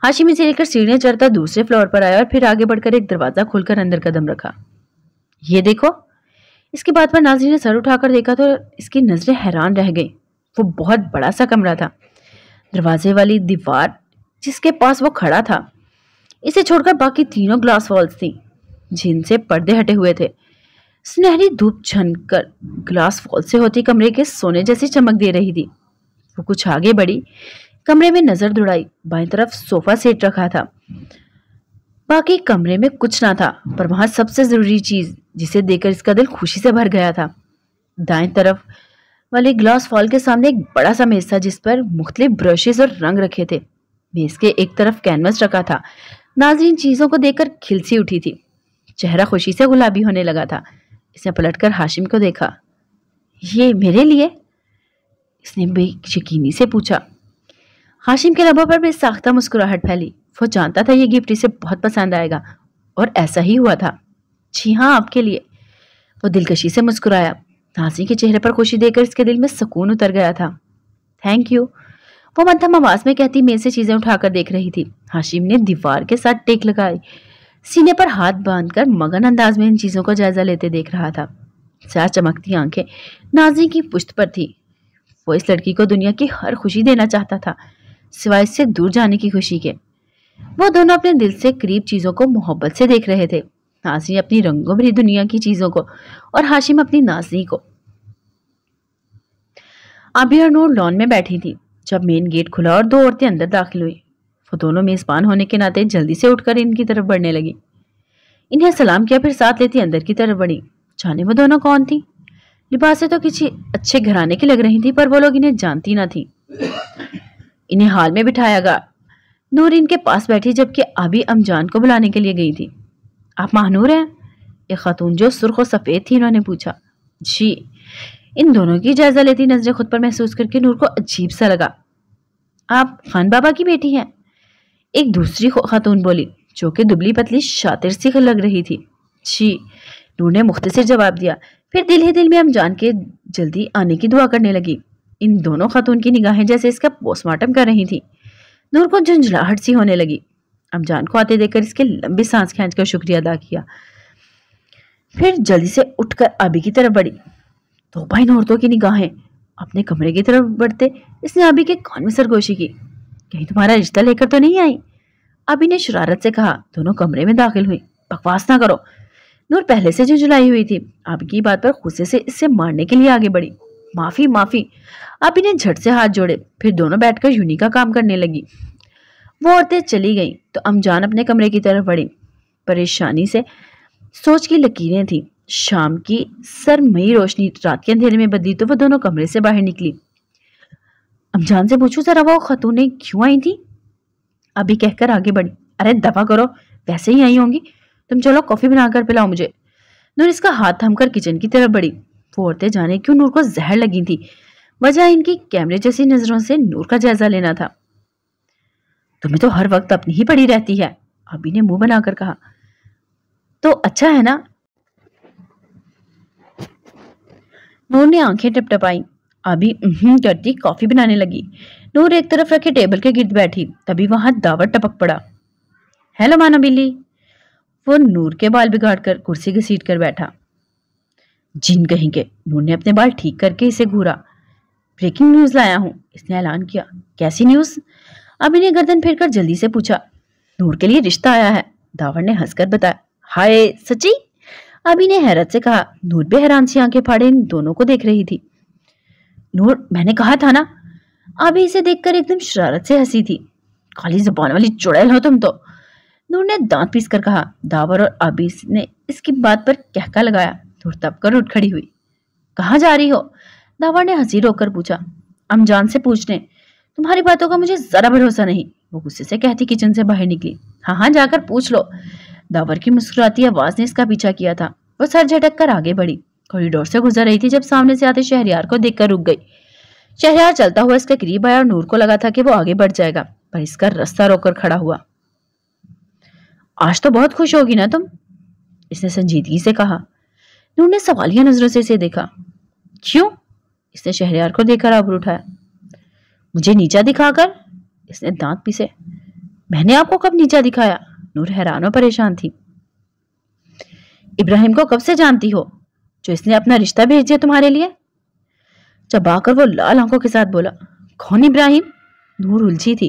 हाशिम इसे लेकर सीढ़ियां चढ़ता दूसरे फ्लोर पर आया और फिर आगे बढ़कर एक दरवाजा खोलकर अंदर कदम रखा ये देखो इसके बाद पर नाजरी ने सर उठाकर देखा तो इसकी नज़रें हैरान रह गई वो बहुत बड़ा सा कमरा था दरवाजे वाली दीवार जिसके पास वो खड़ा था इसे छोड़कर बाकी तीनों ग्लास वॉल्स थी जिनसे पर्दे हटे हुए थे सुनहरी धूप झनकर ग्लास वॉल से होती कमरे के सोने जैसी चमक दे रही थी वो कुछ आगे बढ़ी कमरे में नजर दौड़ाई बाई तरफ सोफा सेट रखा था बाकी कमरे में कुछ ना था पर वहां सबसे जरूरी चीज जिसे देखकर इसका दिल खुशी से भर गया था दाएं तरफ वाले ग्लास फॉल के सामने एक बड़ा सा मेज था जिस पर मुख्तलिफ ब्रशेज और रंग रखे थे मेज के एक तरफ कैनवस रखा था नाजरीन चीजों को देखकर खिलसी उठी थी चेहरा खुशी से गुलाबी होने लगा था इसने पलटकर हाशिम को देखा ये मेरे लिए इसने बेयकीनी से पूछा हाशिम के लबों पर बेसाख्ता मुस्कुराहट फैली वो जानता था ये गिफ्ट इसे बहुत पसंद आएगा और ऐसा ही हुआ था जी हाँ आपके लिए वो दिलकशी से मुस्कुराया नासी के चेहरे पर खुशी देकर इसके दिल में सुकून उतर गया था थैंक यू वो मध्यम आवाज़ में कहती मेज से चीज़ें उठाकर देख रही थी हाशिम ने दीवार के साथ टेक लगाई सीने पर हाथ बांधकर मगन अंदाज में इन चीज़ों का जायजा लेते देख रहा था चार चमकती आंखें नाजी की पुश्त पर थी वो इस लड़की को दुनिया की हर खुशी देना चाहता था सिवाय इससे दूर जाने की खुशी के वो दोनों अपने दिल से करीब चीज़ों को मोहब्बत से देख रहे थे नाजनी अपनी रंगों भरी दुनिया की चीज़ों को और हाशिम अपनी नाजनी को आबिया और नूर लॉन में बैठी थी जब मेन गेट खुला और दो औरतें अंदर दाखिल हुई वो दोनों मेज़बान होने के नाते जल्दी से उठकर इनकी तरफ बढ़ने लगी इन्हें सलाम किया फिर साथ लेती अंदर की तरफ बढ़ी जाने वो दोनों कौन थी लिबासें तो किसी अच्छे घराने की लग रही थी पर वो लोग इन्हें जानती ना थी इन्हें हाल में बिठाया गया नूर इनके पास बैठी जबकि अभी अमजान को बुलाने के लिए गई थी आप महानूर हैं ये खातून जो सुर्ख और सफ़ेद थी इन्होंने पूछा जी इन दोनों की जायजा लेती नजरें खुद पर महसूस करके नूर को अजीब सा लगा आप खान बाबा की बेटी हैं एक दूसरी खातून बोली जो कि दुबली पतली शातिर सी लग रही थी जी नूर ने मुख्तसर जवाब दिया फिर दिल ही दिल में जान के जल्दी आने की दुआ करने लगी इन दोनों खातून की निगाहें जैसे इसका पोस्टमार्टम कर रही थी नूर को झुंझलाहट सी होने लगी अमजान को आते देखकर इसके लंबी सांस खींच कर शुक्रिया अदा किया फिर जल्दी से उठकर आबी की तरफ बढ़ी तो भाई नौरतों की निगाहें अपने कमरे की तरफ बढ़ते इसने आबी के कान में सरगोशी की कहीं तुम्हारा रिश्ता लेकर तो नहीं आई अभी ने शरारत से कहा दोनों कमरे में दाखिल हुई बकवास ना करो नूर पहले से झुंझुलाई हुई थी अभी की बात पर गुस्से से इससे मारने के लिए आगे बढ़ी माफ़ी माफ़ी अभी ने झट से हाथ जोड़े फिर दोनों बैठकर यूनी का काम करने लगी वो औरतें चली गईं तो अमजान अपने कमरे की तरफ बढ़ी परेशानी से सोच की लकीरें थीं शाम की सरमई रोशनी रात के अंधेरे में बदली तो वह दोनों कमरे से बाहर निकली अमजान से पूछू जरा वो खतूने क्यों आई थी अभी कहकर आगे बढ़ी अरे दफा करो वैसे ही आई होंगी तुम चलो कॉफ़ी बनाकर पिलाओ मुझे नूर इसका हाथ थमकर किचन की तरफ बढ़ी वो औरतें जाने क्यों नूर को जहर लगी थी वजह इनकी कैमरे जैसी नज़रों से नूर का जायजा लेना था तुम्हें तो हर वक्त अपनी ही पड़ी रहती है अभी ने मुंह बनाकर कहा तो अच्छा है ना नूर ने आंखें टपटपाई अभी करती कॉफी बनाने लगी नूर एक तरफ रखे टेबल के गिर्द बैठी तभी वहां दावत टपक पड़ा हेलो माना बिल्ली वो नूर के बाल बिगाड़ कर कुर्सी घसीट कर बैठा जिन कहेंगे नूर ने अपने बाल ठीक करके इसे घूरा ब्रेकिंग न्यूज लाया हूँ इसने ऐलान किया कैसी न्यूज अभी ने गर्दन फिर कर जल्दी से पूछा नूर के लिए रिश्ता आया है दावर ने हंसकर बताया हाय सची अभी ने हैरत से कहा नूर भी हैरान सी आंखें फाड़े इन दोनों को देख रही थी नूर मैंने कहा था ना अभी इसे देखकर एकदम शरारत से हंसी थी खाली जबान वाली चुड़ैल हो तुम तो नूर ने दांत पीस कर कहा दावर और अभी ने इसकी बात पर कहका लगाया वो तपकर उठ खड़ी हुई कहाँ जा रही हो दावा ने हजीर होकर पूछा अमजान से पूछने तुम्हारी बातों का मुझे जरा भरोसा नहीं वो गुस्से से कहती किचन से बाहर निकली हाँ हाँ जाकर पूछ लो दावर की मुस्कुराती आवाज ने इसका पीछा किया था वो सर झटक कर आगे बढ़ी कॉरिडोर से गुजर रही थी जब सामने से आते शहरियार को देखकर रुक गई शहरियार चलता हुआ इसके करीब आया और नूर को लगा था कि वो आगे बढ़ जाएगा पर इसका रास्ता रोककर खड़ा हुआ आज तो बहुत खुश होगी ना तुम इसने संजीदगी से कहा नूर ने सवालिया नजरों से इसे देखा क्यों इसने शहरियार को देखकर आबर उठाया मुझे नीचा दिखाकर इसने दांत पीसे मैंने आपको कब नीचा दिखाया नूर हैरान और परेशान थी इब्राहिम को कब से जानती हो जो इसने अपना रिश्ता भेज दिया तुम्हारे लिए जब आकर वो लाल आंखों के साथ बोला कौन इब्राहिम नूर उलझी थी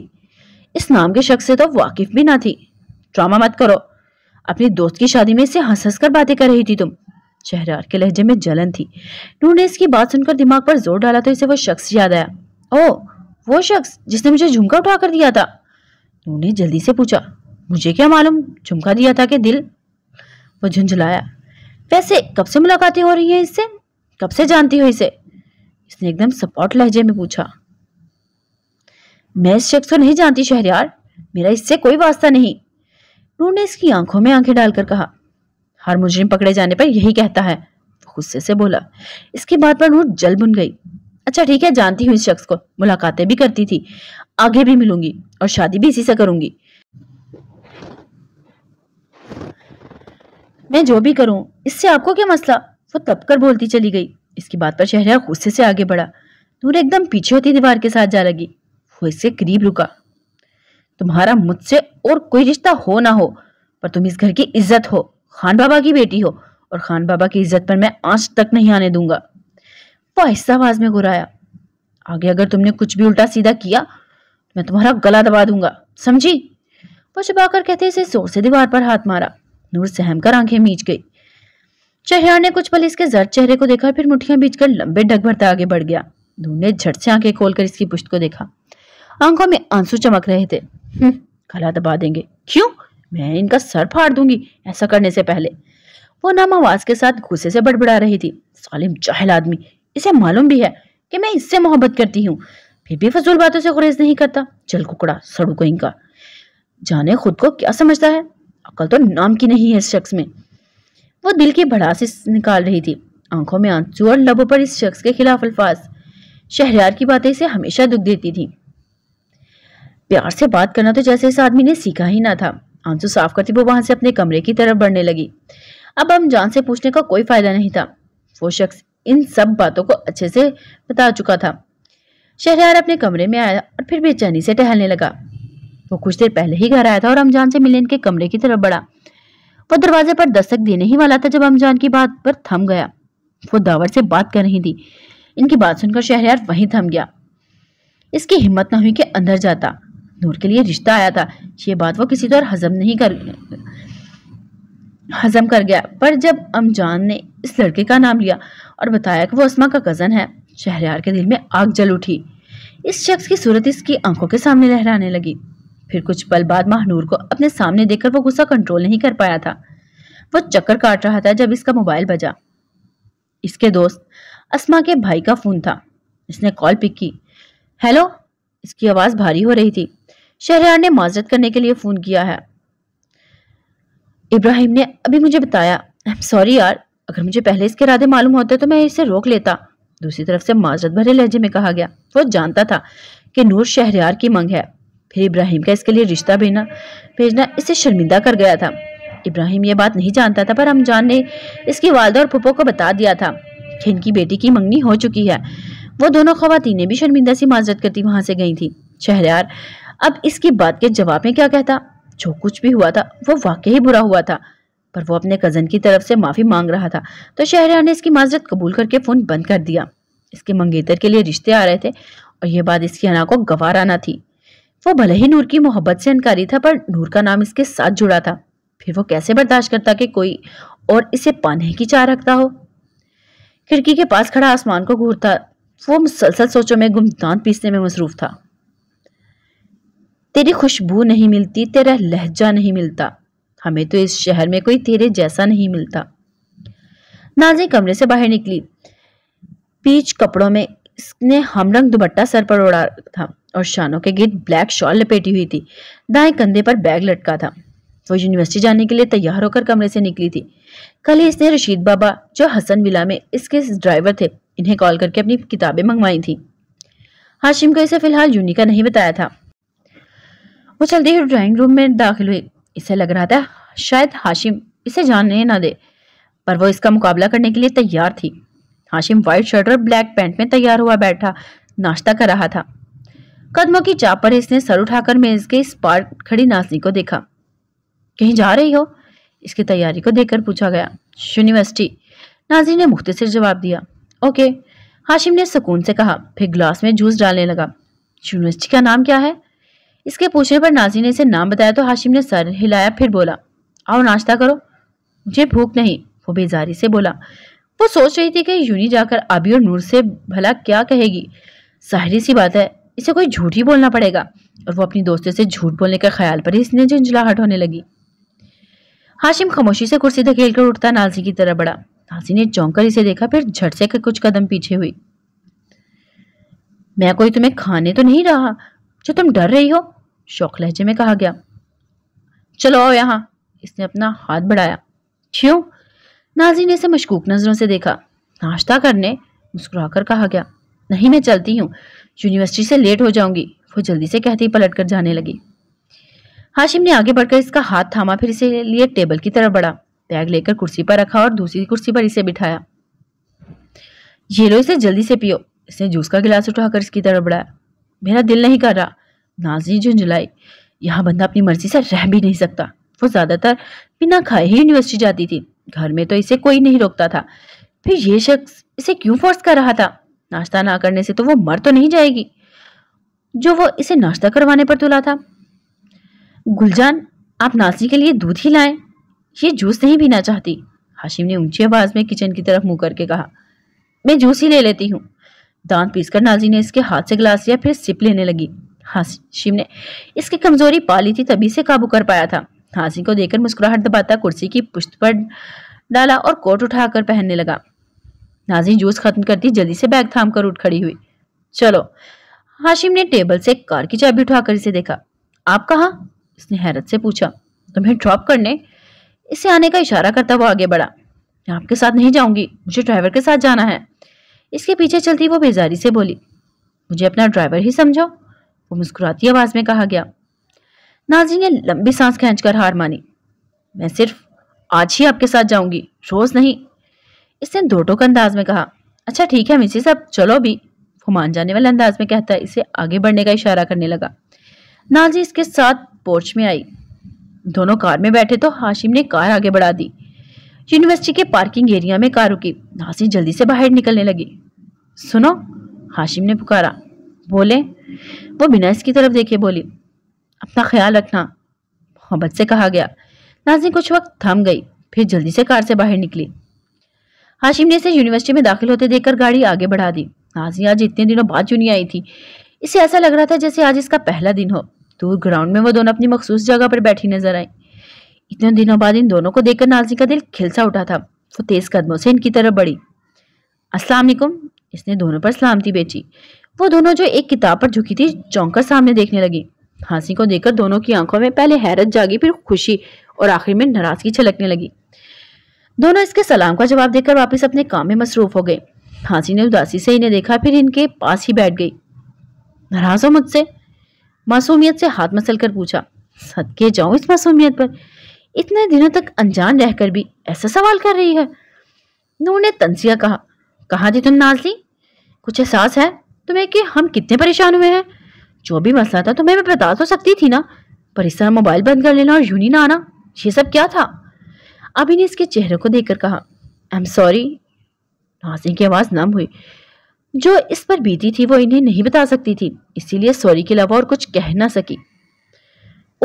इस नाम के शख्स से तो वाकिफ भी ना थी ड्रामा मत करो अपनी दोस्त की शादी में इसे हंस हंस कर बातें कर रही थी तुम शहरार के लहजे में जलन थी नूर ने इसकी बात सुनकर दिमाग पर जोर डाला तो इसे वो शख्स याद आया ओ वो शख्स जिसने मुझे झुमका उठा कर दिया था नूर ने जल्दी से पूछा मुझे क्या मालूम झुमका दिया था कि दिल वो झुंझलाया वैसे कब से मुलाकातें हो रही हैं इससे कब से जानती हो इसे इसने एकदम सपोर्ट लहजे में पूछा मैं इस शख्स को नहीं जानती शहरियार मेरा इससे कोई वास्ता नहीं नूर ने इसकी आंखों में आंखें डालकर कहा हर मुजरिम पकड़े जाने पर यही कहता है गुस्से से बोला इसके बाद पर नूर जल बुन गई अच्छा ठीक है जानती हूँ इस शख्स को मुलाकातें भी करती थी आगे भी मिलूंगी और शादी भी इसी से करूंगी मैं जो भी करूं इससे आपको क्या मसला वो तब कर बोलती चली गई इसकी बात पर शहरिया गुस्से से आगे बढ़ा नूर एकदम पीछे होती दीवार के साथ जा लगी वो इससे करीब रुका तुम्हारा मुझसे और कोई रिश्ता हो ना हो पर तुम इस घर की इज्जत हो खान बाबा की बेटी हो और खान बाबा की इज्जत पर मैं आज तक नहीं आने दूंगा वो ऐसा आवाज में घुराया आगे अगर तुमने कुछ भी उल्टा सीधा किया तो मैं तुम्हारा गला दबा दूंगा समझी वो चबाकर कहते इसे जोर से दीवार पर हाथ मारा नूर सहम कर आंखें मीच गई चेहरा ने कुछ पल इसके जर्द चेहरे को देखा फिर मुठियां बीच कर लंबे डग भरता आगे बढ़ गया नूर ने झट से आंखें खोलकर इसकी पुष्ट को देखा आंखों में आंसू चमक रहे थे हम्म, गला दबा देंगे क्यों मैं इनका सर फाड़ दूंगी ऐसा करने से पहले वो नम आवाज के साथ गुस्से से बड़बड़ा रही थी सालिम जाहिल आदमी इसे मालूम भी है कि मैं इससे मोहब्बत करती हूँ फिर भी फजूल बातों से गुरेज नहीं करता चल कुकड़ा सड़ू को इनका जाने खुद को क्या समझता है अकल तो नाम की नहीं है इस शख्स में वो दिल की भड़ास निकाल रही थी आंखों में आंसू और लबों पर इस शख्स के खिलाफ अल्फाज शहरियार की बातें इसे हमेशा दुख देती थी प्यार से बात करना तो जैसे इस आदमी ने सीखा ही ना था आंसू साफ करती वो वहां से अपने कमरे की तरफ बढ़ने लगी अब हम जान से पूछने का कोई फायदा नहीं था वो शख्स इन सब बातों को अच्छे से बता चुका था शहरियार अपने कमरे में आया और फिर बेचैनी से टहलने लगा वो कुछ देर पहले ही घर आया था और रमजान से मिलने के कमरे की तरफ बढ़ा वो दरवाजे पर दस्तक देने ही वाला था जब रमजान की बात पर थम गया वो दावर से बात कर रही थी इनकी बात सुनकर शहरियार वहीं थम गया इसकी हिम्मत न हुई कि अंदर जाता नूर के लिए रिश्ता आया था ये बात वो किसी तरह हजम नहीं कर हजम कर गया पर जब अमजान ने इस लड़के का नाम लिया और बताया कि वो असमा का कज़न है शहरियार के दिल में आग जल उठी इस शख्स की सूरत इसकी आंखों के सामने लहराने लगी फिर कुछ पल बाद महानूर को अपने सामने देखकर वो गुस्सा कंट्रोल नहीं कर पाया था वो चक्कर काट रहा था जब इसका मोबाइल बजा इसके दोस्त असमा के भाई का फ़ोन था इसने कॉल पिक की हेलो इसकी आवाज़ भारी हो रही थी शहरयार ने माजरत करने के लिए फ़ोन किया है इब्राहिम ने अभी मुझे बताया आई एम सॉरी यार अगर मुझे पहले इसके इरादे मालूम होते तो मैं इसे रोक लेता दूसरी तरफ से माजरत भरे लहजे में कहा गया वो जानता था कि नूर शहरयार की मंग है फिर इब्राहिम का इसके लिए रिश्ता भेजना भेजना इसे शर्मिंदा कर गया था इब्राहिम ये बात नहीं जानता था पर अमजान ने इसकी वालदा और पुप्पो को बता दिया था कि इनकी बेटी की मंगनी हो चुकी है वो दोनों खवतानी भी शर्मिंदा सी माजरत करती वहां से गई थी शहरयार अब इसकी बात के जवाब में क्या कहता जो कुछ भी हुआ था वो वाकई बुरा हुआ था पर वो अपने कज़न की तरफ से माफ़ी मांग रहा था तो शहरा ने इसकी माजरत कबूल करके फ़ोन बंद कर दिया इसके मंगेतर के लिए रिश्ते आ रहे थे और यह बात इसकी अना को गवार आना थी वो भले ही नूर की मोहब्बत से अनकारी था पर नूर का नाम इसके साथ जुड़ा था फिर वो कैसे बर्दाश्त करता कि कोई और इसे पाने की चाह रखता हो खिड़की के पास खड़ा आसमान को घूरता वो मुसलसल सोचों में गुमदान पीसने में मसरूफ था तेरी खुशबू नहीं मिलती तेरा लहजा नहीं मिलता हमें तो इस शहर में कोई तेरे जैसा नहीं मिलता नाजी कमरे से बाहर निकली पीच कपड़ों में इसने हमरंग दुबट्टा सर पर ओढ़ा था और शानों के गिर ब्लैक शॉल लपेटी हुई थी दाएं कंधे पर बैग लटका था वो यूनिवर्सिटी जाने के लिए तैयार होकर कमरे से निकली थी कल ही इसने रशीद बाबा जो हसन विला में इसके ड्राइवर थे इन्हें कॉल करके अपनी किताबें मंगवाई थी हाशिम को इसे फिलहाल यूनिका नहीं बताया था वो चलती हुई ड्राइंग रूम में दाखिल हुई इसे लग रहा था शायद हाशिम इसे जानने ना दे पर वो इसका मुकाबला करने के लिए तैयार थी हाशिम वाइट शर्ट और ब्लैक पैंट में तैयार हुआ बैठा नाश्ता कर रहा था कदमों की चाप पर इसने सर उठाकर मेज के इस पार खड़ी नाजनी को देखा कहीं जा रही हो इसकी तैयारी को देखकर पूछा गया यूनिवर्सिटी नाजी ने मुख्तसर जवाब दिया ओके हाशिम ने सुकून से कहा फिर ग्लास में जूस डालने लगा यूनिवर्सिटी का नाम क्या है इसके पूछने पर नाजी ने इसे नाम बताया तो हाशिम ने सर हिलाया फिर बोला आओ नाश्ता करो मुझे भूख नहीं वो बेजारी से बोला वो सोच रही थी कि यूनी जाकर आबी और नूर से भला क्या कहेगी जाहरी सी बात है इसे कोई झूठ ही बोलना पड़ेगा और वो अपनी दोस्तों से झूठ बोलने के ख्याल पर ही इसने झुंझलाहट होने लगी हाशिम खामोशी से कुर्सी धकेल कर उठता नाजी की तरह बड़ा नाजी ने चौंक कर इसे देखा फिर झट से कुछ कदम पीछे हुई मैं कोई तुम्हें खाने तो नहीं रहा अच्छा तुम डर रही हो शौक लहजे में कहा गया चलो आओ यहाँ इसने अपना हाथ बढ़ाया क्यों नाजी ने इसे मशकूक नज़रों से देखा नाश्ता करने मुस्कुराकर कहा गया नहीं मैं चलती हूँ यूनिवर्सिटी से लेट हो जाऊंगी वो जल्दी से कहती पलट कर जाने लगी हाशिम ने आगे बढ़कर इसका हाथ थामा फिर इसे लिए टेबल की तरफ बढ़ा बैग लेकर कुर्सी पर रखा और दूसरी कुर्सी पर इसे बिठाया ये लो इसे जल्दी से पियो इसने जूस का गिलास उठाकर इसकी तरफ बढ़ाया मेरा दिल नहीं कर रहा नाजी जो जुलाई यहाँ बंदा अपनी मर्जी से रह भी नहीं सकता वो ज़्यादातर बिना खाए ही यूनिवर्सिटी जाती थी घर में तो इसे कोई नहीं रोकता था फिर ये शख्स इसे क्यों फोर्स कर रहा था नाश्ता ना करने से तो वो मर तो नहीं जाएगी जो वो इसे नाश्ता करवाने पर तुला था गुलजान आप नाजी के लिए दूध ही लाएं ये जूस नहीं पीना चाहती हाशिम ने ऊंची आवाज़ में किचन की तरफ मुंह करके कहा मैं जूस ही ले लेती हूँ दांत पीसकर नाजी ने इसके हाथ से गिलास लिया फिर सिप लेने लगी हाशिम ने इसकी कमजोरी पाली थी तभी से काबू कर पाया था हाशिम को देखकर मुस्कुराहट दबाता कुर्सी की पुश्त पर डाला और कोट उठाकर पहनने लगा नाजी जूस खत्म करती जल्दी से बैग थाम कर उठ खड़ी हुई चलो हाशिम ने टेबल से कार की चाबी उठाकर इसे देखा आप कहा इसने हैरत से पूछा तुम्हें ड्रॉप करने इसे आने का इशारा करता वो आगे बढ़ा आपके साथ नहीं जाऊंगी मुझे ड्राइवर के साथ जाना है इसके पीछे चलती वो बेजारी से बोली मुझे अपना ड्राइवर ही समझो वो मुस्कुराती आवाज में कहा गया नाजी ने लंबी सांस खींचकर हार मानी मैं सिर्फ आज ही आपके साथ जाऊंगी रोज नहीं इसने दो टोक अंदाज में कहा अच्छा ठीक है मिसी साहब चलो भी वो मान जाने वाले अंदाज में कहता है इसे आगे बढ़ने का इशारा करने लगा नाजी इसके साथ पोर्च में आई दोनों कार में बैठे तो हाशिम ने कार आगे बढ़ा दी यूनिवर्सिटी के पार्किंग एरिया में कार रुकी नाजी जल्दी से बाहर निकलने लगी सुनो हाशिम ने पुकारा बोले वो बिना इसकी तरफ देखे बोली अपना ख्याल रखना मोहब्बत से कहा गया नाजनी कुछ वक्त थम गई फिर जल्दी से कार से बाहर निकली हाशिम ने इसे यूनिवर्सिटी में दाखिल होते देखकर गाड़ी आगे बढ़ा दी नाजनी आज इतने दिनों बाद चुनी आई थी इसे ऐसा लग रहा था जैसे आज इसका पहला दिन हो दूर ग्राउंड में वो दोनों अपनी मखसूस जगह पर बैठी नजर आई इतने दिनों बाद इन दोनों को देखकर नाजनी का दिल खिलसा उठा था वो तेज कदमों से इनकी तरफ बढ़ी अस्सलाम इसने दोनों पर सलामती बेची वो दोनों जो एक किताब पर झुकी थी चौंकर सामने देखने लगी हंसी को देखकर दोनों की आंखों में पहले हैरत जागी फिर खुशी और आखिर में नाराजगी छलकने लगी दोनों इसके सलाम का जवाब देकर वापस अपने काम में मसरूफ हो गए हंसी ने उदासी से इन्हें देखा फिर इनके पास ही बैठ गई नाराज हो मुझसे मासूमियत से हाथ मसल कर पूछा सद के जाऊं इस मासूमियत पर इतने दिनों तक अनजान रहकर भी ऐसा सवाल कर रही है नूर ने तंसिया कहा कहा थी तुम नाजी कुछ एहसास है तुम्हें कि हम कितने परेशान हुए हैं जो भी मसला था तुम्हें मैं बता तो सकती थी ना पर इस तरह मोबाइल बंद कर लेना और यूं ही ना आना ये सब क्या था अभी ने इसके चेहरे को देखकर कहा आई एम सॉरी नाजिन की आवाज़ नम हुई जो इस पर बीती थी वो इन्हें नहीं बता सकती थी इसीलिए सॉरी के अलावा और कुछ कह ना सकी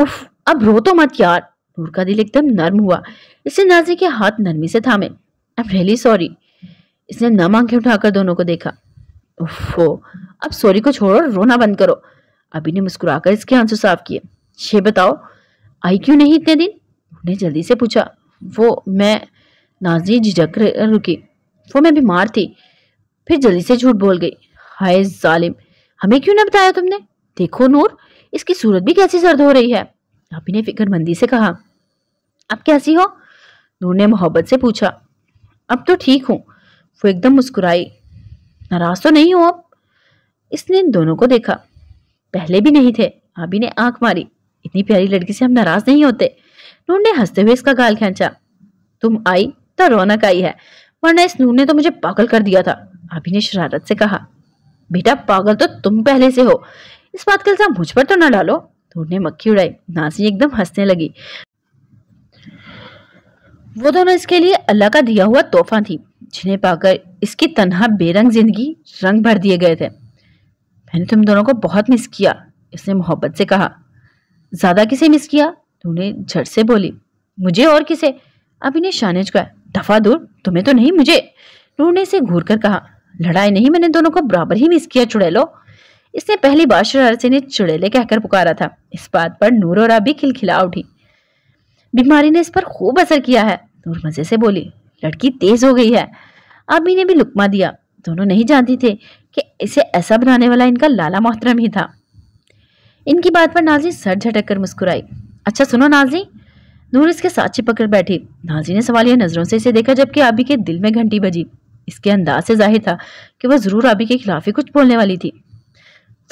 उफ अब रो तो मत यार नूर का दिल एकदम नर्म हुआ इसने नाजी के हाथ नरमी से थामे आई एम रियली सॉरी इसने नम आंखें उठाकर दोनों को देखा ओफो अब सॉरी को छोड़ो रोना बंद करो अभी ने मुस्कुराकर इसके आंसू साफ किए शे बताओ आई क्यों नहीं इतने दिन उन्हें जल्दी से पूछा वो मैं नाजी झिझक रुकी वो मैं बीमार थी फिर जल्दी से झूठ बोल गई हाय जालिम हमें क्यों ना बताया तुमने देखो नूर इसकी सूरत भी कैसी सर्द हो रही है अभी ने फिक्रमंदी से कहा अब कैसी हो नूर ने मोहब्बत से पूछा अब तो ठीक हूँ वो एकदम मुस्कुराई नाराज तो नहीं हो आप इसने दोनों को देखा पहले भी नहीं थे आबी ने आंख मारी इतनी प्यारी लड़की से हम नाराज नहीं होते नून ने हंसते हुए इसका गाल खींचा तुम आई तो रौनक आई है वरना इस नून ने तो मुझे पागल कर दिया था आबी ने शरारत से कहा बेटा पागल तो तुम पहले से हो इस बात का इल्जाम मुझ पर तो ना डालो नून ने मक्खी उड़ाई नाजी एकदम हंसने लगी वो दोनों इसके लिए अल्लाह का दिया हुआ तोहफा थी जिन्हें पाकर इसकी तनहा बेरंग जिंदगी रंग भर दिए गए थे मैंने तुम दोनों को बहुत मिस किया इसने मोहब्बत से कहा ज़्यादा किसे मिस किया तूने झट से बोली मुझे और किसे अभी ने शानेज कहा दफा दूर तुम्हें तो नहीं मुझे नूरने इसे घूर कर कहा लड़ाई नहीं मैंने दोनों को बराबर ही मिस किया चुड़ैलो इसने पहली बार शरारत से चुड़ैले कहकर पुकारा था इस बात पर नूर और अभी खिलखिला उठी बीमारी ने इस पर खूब असर किया है नूर मज़े से बोली लड़की तेज हो गई है आबी ने भी लुकमा दिया दोनों नहीं जानती थे कि इसे ऐसा बनाने वाला इनका लाला मोहतरम ही था इनकी बात पर नाजी सर झटक कर मुस्कुराई अच्छा सुनो नाजी नूर इसके साथ चिपक कर बैठी नाजी ने सवालिया नज़रों से इसे देखा जबकि आबी के दिल में घंटी बजी इसके अंदाज से जाहिर था कि वह ज़रूर आबी के खिलाफ ही कुछ बोलने वाली थी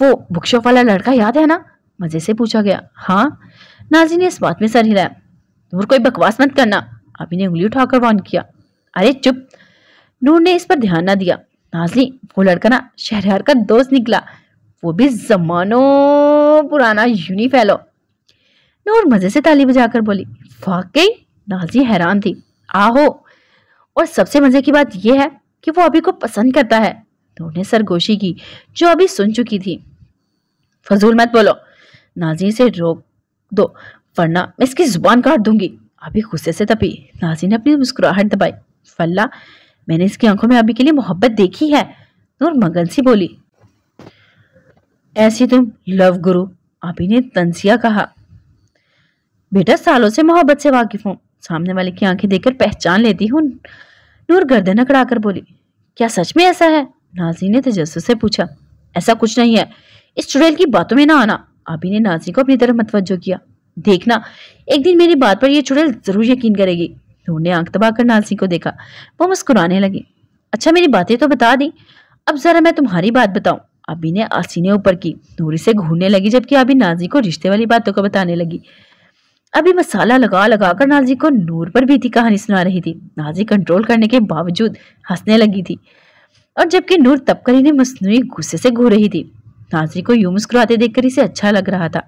वो बुकशॉप वाला लड़का याद है ना मज़े से पूछा गया हाँ नाजी ने इस बात में सर हिलाया नूर कोई बकवास मत करना आबी ने उंगली उठाकर वॉन किया अरे चुप नूर ने इस पर ध्यान ना दिया नाजनी वो ना शहरहार का दोस्त निकला वो भी जमानों पुराना फैलो नूर मज़े से ताली बजाकर बोली वाकई नाजी हैरान थी आहो और सबसे मज़े की बात यह है कि वो अभी को पसंद करता है नूर ने सरगोशी की जो अभी सुन चुकी थी फजूल मत बोलो नाजी से रोक दो वरना मैं इसकी जुबान काट दूंगी अभी गुस्से से तपी नाजी ने अपनी मुस्कुराहट दबाई फल्ला मैंने इसकी आंखों में अभी के लिए मोहब्बत देखी है नूर मगन सी बोली ऐसी तुम लव गुरु अभी ने तंसिया कहा बेटा सालों से मोहब्बत से वाकिफ हूँ सामने वाले की आंखें देखकर पहचान लेती हूं नूर गर्दन अकड़ाकर बोली क्या सच में ऐसा है नाजी ने तेजस्व से पूछा ऐसा कुछ नहीं है इस चुड़ैल की बातों में ना आना अभी ने नाजी को अपनी तरफ मतवजो किया देखना एक दिन मेरी बात पर यह चुड़ैल जरूर यकीन करेगी लू ने आंख दबाकर नालसी को देखा वो मुस्कुराने लगी अच्छा मेरी बातें तो बता दी अब जरा मैं तुम्हारी बात बताऊं अभी ने आसीने ऊपर की नूरी से घूरने लगी जबकि अभी नाजी को रिश्ते वाली बातों को बताने लगी अभी मसाला लगा लगा कर नाजी को नूर पर भी थी कहानी सुना रही थी नाजी कंट्रोल करने के बावजूद हंसने लगी थी और जबकि नूर तब कर इन्हें मसनू गुस्से से घूर रही थी नाजी को यूं मुस्कुराते देखकर इसे अच्छा लग रहा था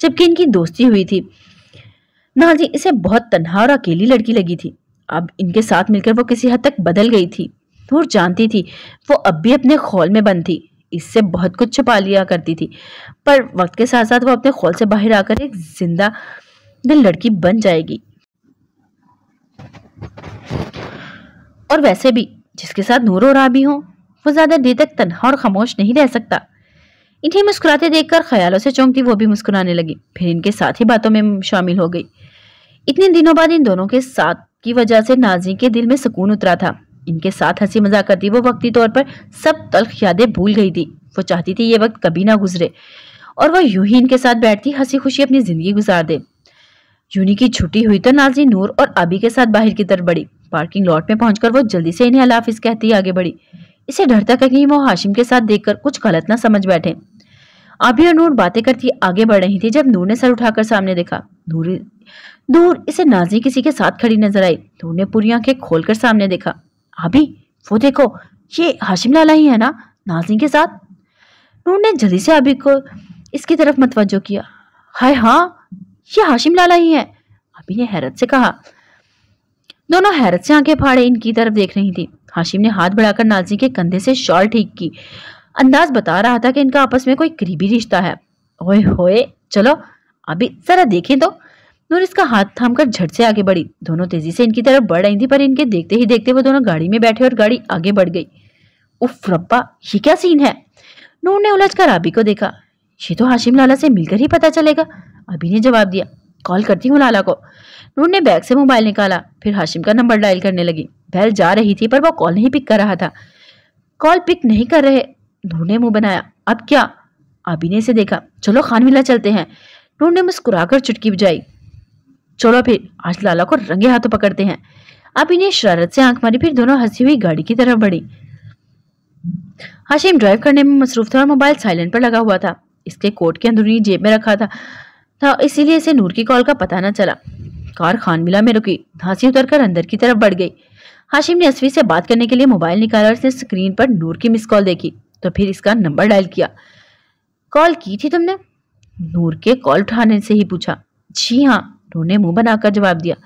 जबकि इनकी दोस्ती हुई थी नाजी इसे बहुत तनहा और अकेली लड़की लगी थी अब इनके साथ मिलकर वो किसी हद तक बदल गई थी नूर जानती थी वो अब भी अपने खौल में बंद थी इससे बहुत कुछ छुपा लिया करती थी पर वक्त के साथ साथ वो अपने खौल से बाहर आकर एक जिंदा दिल लड़की बन जाएगी और वैसे भी जिसके साथ नूर और आबी हो वो ज़्यादा देर तक तनहा और खामोश नहीं रह सकता इन्हें मुस्कुराते देखकर ख्यालों से चौंकती वो भी मुस्कुराने लगी फिर इनके साथ ही बातों में शामिल हो गई इतने दिनों बाद इन दोनों के साथ की वजह से नाजी के दिल में सुकून उतरा था इनके साथ हंसी मजाक करती वो वक्ती तौर पर सब तलख यादें भूल गई थी वो चाहती थी ये वक्त कभी ना गुजरे और वह यूं ही इनके साथ बैठती हंसी खुशी अपनी जिंदगी गुजार दे यूनी की छुट्टी हुई तो नाजी नूर और आबी के साथ बाहर की तरफ बढ़ी पार्किंग लॉट में पहुंचकर वो जल्दी से इन्हें अलाफिज कहती आगे बढ़ी इसे डरता था कहीं वो हाशिम के साथ देखकर कुछ गलत ना समझ बैठे आबी और नूर बातें करती आगे बढ़ रही थी जब नूर ने सर उठाकर सामने देखा नूर दूर इसे नाजनी किसी के साथ खड़ी नजर आई दूर ने पूरी आंखें खोलकर सामने देखा अभी वो देखो ये हाशिम लाला ही है ना नाजनी के साथ नूर ने जल्दी से अभी को इसकी तरफ मतवजो किया हाय हाँ ये हाशिम लाला ही है अभी ने हैरत से कहा दोनों हैरत से आंखें फाड़े इनकी तरफ देख रही थी हाशिम ने हाथ बढ़ाकर नाजनी के कंधे से शॉल ठीक की अंदाज बता रहा था कि इनका आपस में कोई करीबी रिश्ता है ओए होए चलो अभी जरा देखें तो नूर इसका हाथ थामकर झट से आगे बढ़ी दोनों तेजी से इनकी तरफ बढ़ रही थी पर इनके देखते ही देखते वो दोनों गाड़ी में बैठे और गाड़ी आगे बढ़ गई उफ रब्बा ये क्या सीन है नूर ने उलझ कर आबी को देखा ये तो हाशिम लाला से मिलकर ही पता चलेगा अभी ने जवाब दिया कॉल करती हूँ लाला को नूर ने बैग से मोबाइल निकाला फिर हाशिम का नंबर डायल करने लगी बैल जा रही थी पर वो कॉल नहीं पिक कर रहा था कॉल पिक नहीं कर रहे नूर ने मुंह बनाया अब क्या अभी ने इसे देखा चलो खानविला चलते हैं नूर ने मुस्कुराकर चुटकी बजाई चलो फिर आज लाला को रंगे हाथों पकड़ते हैं अभी ने शरारत से आंख मारी फिर दोनों हंसी हुई गाड़ी की तरफ बढ़ी हाशिम ड्राइव करने में मसरूफ था और मोबाइल साइलेंट पर लगा हुआ था इसके कोट के अंदरूनी जेब में रखा था था इसीलिए इसे नूर की कॉल का पता न चला कार मिला में रुकी हंसी उतरकर अंदर की तरफ बढ़ गई हाशिम ने असवी से बात करने के लिए मोबाइल निकाला और उसने स्क्रीन पर नूर की मिस कॉल देखी तो फिर इसका नंबर डायल किया कॉल की थी तुमने नूर के कॉल उठाने से ही पूछा जी हाँ नूर ने मुंह बनाकर जवाब दिया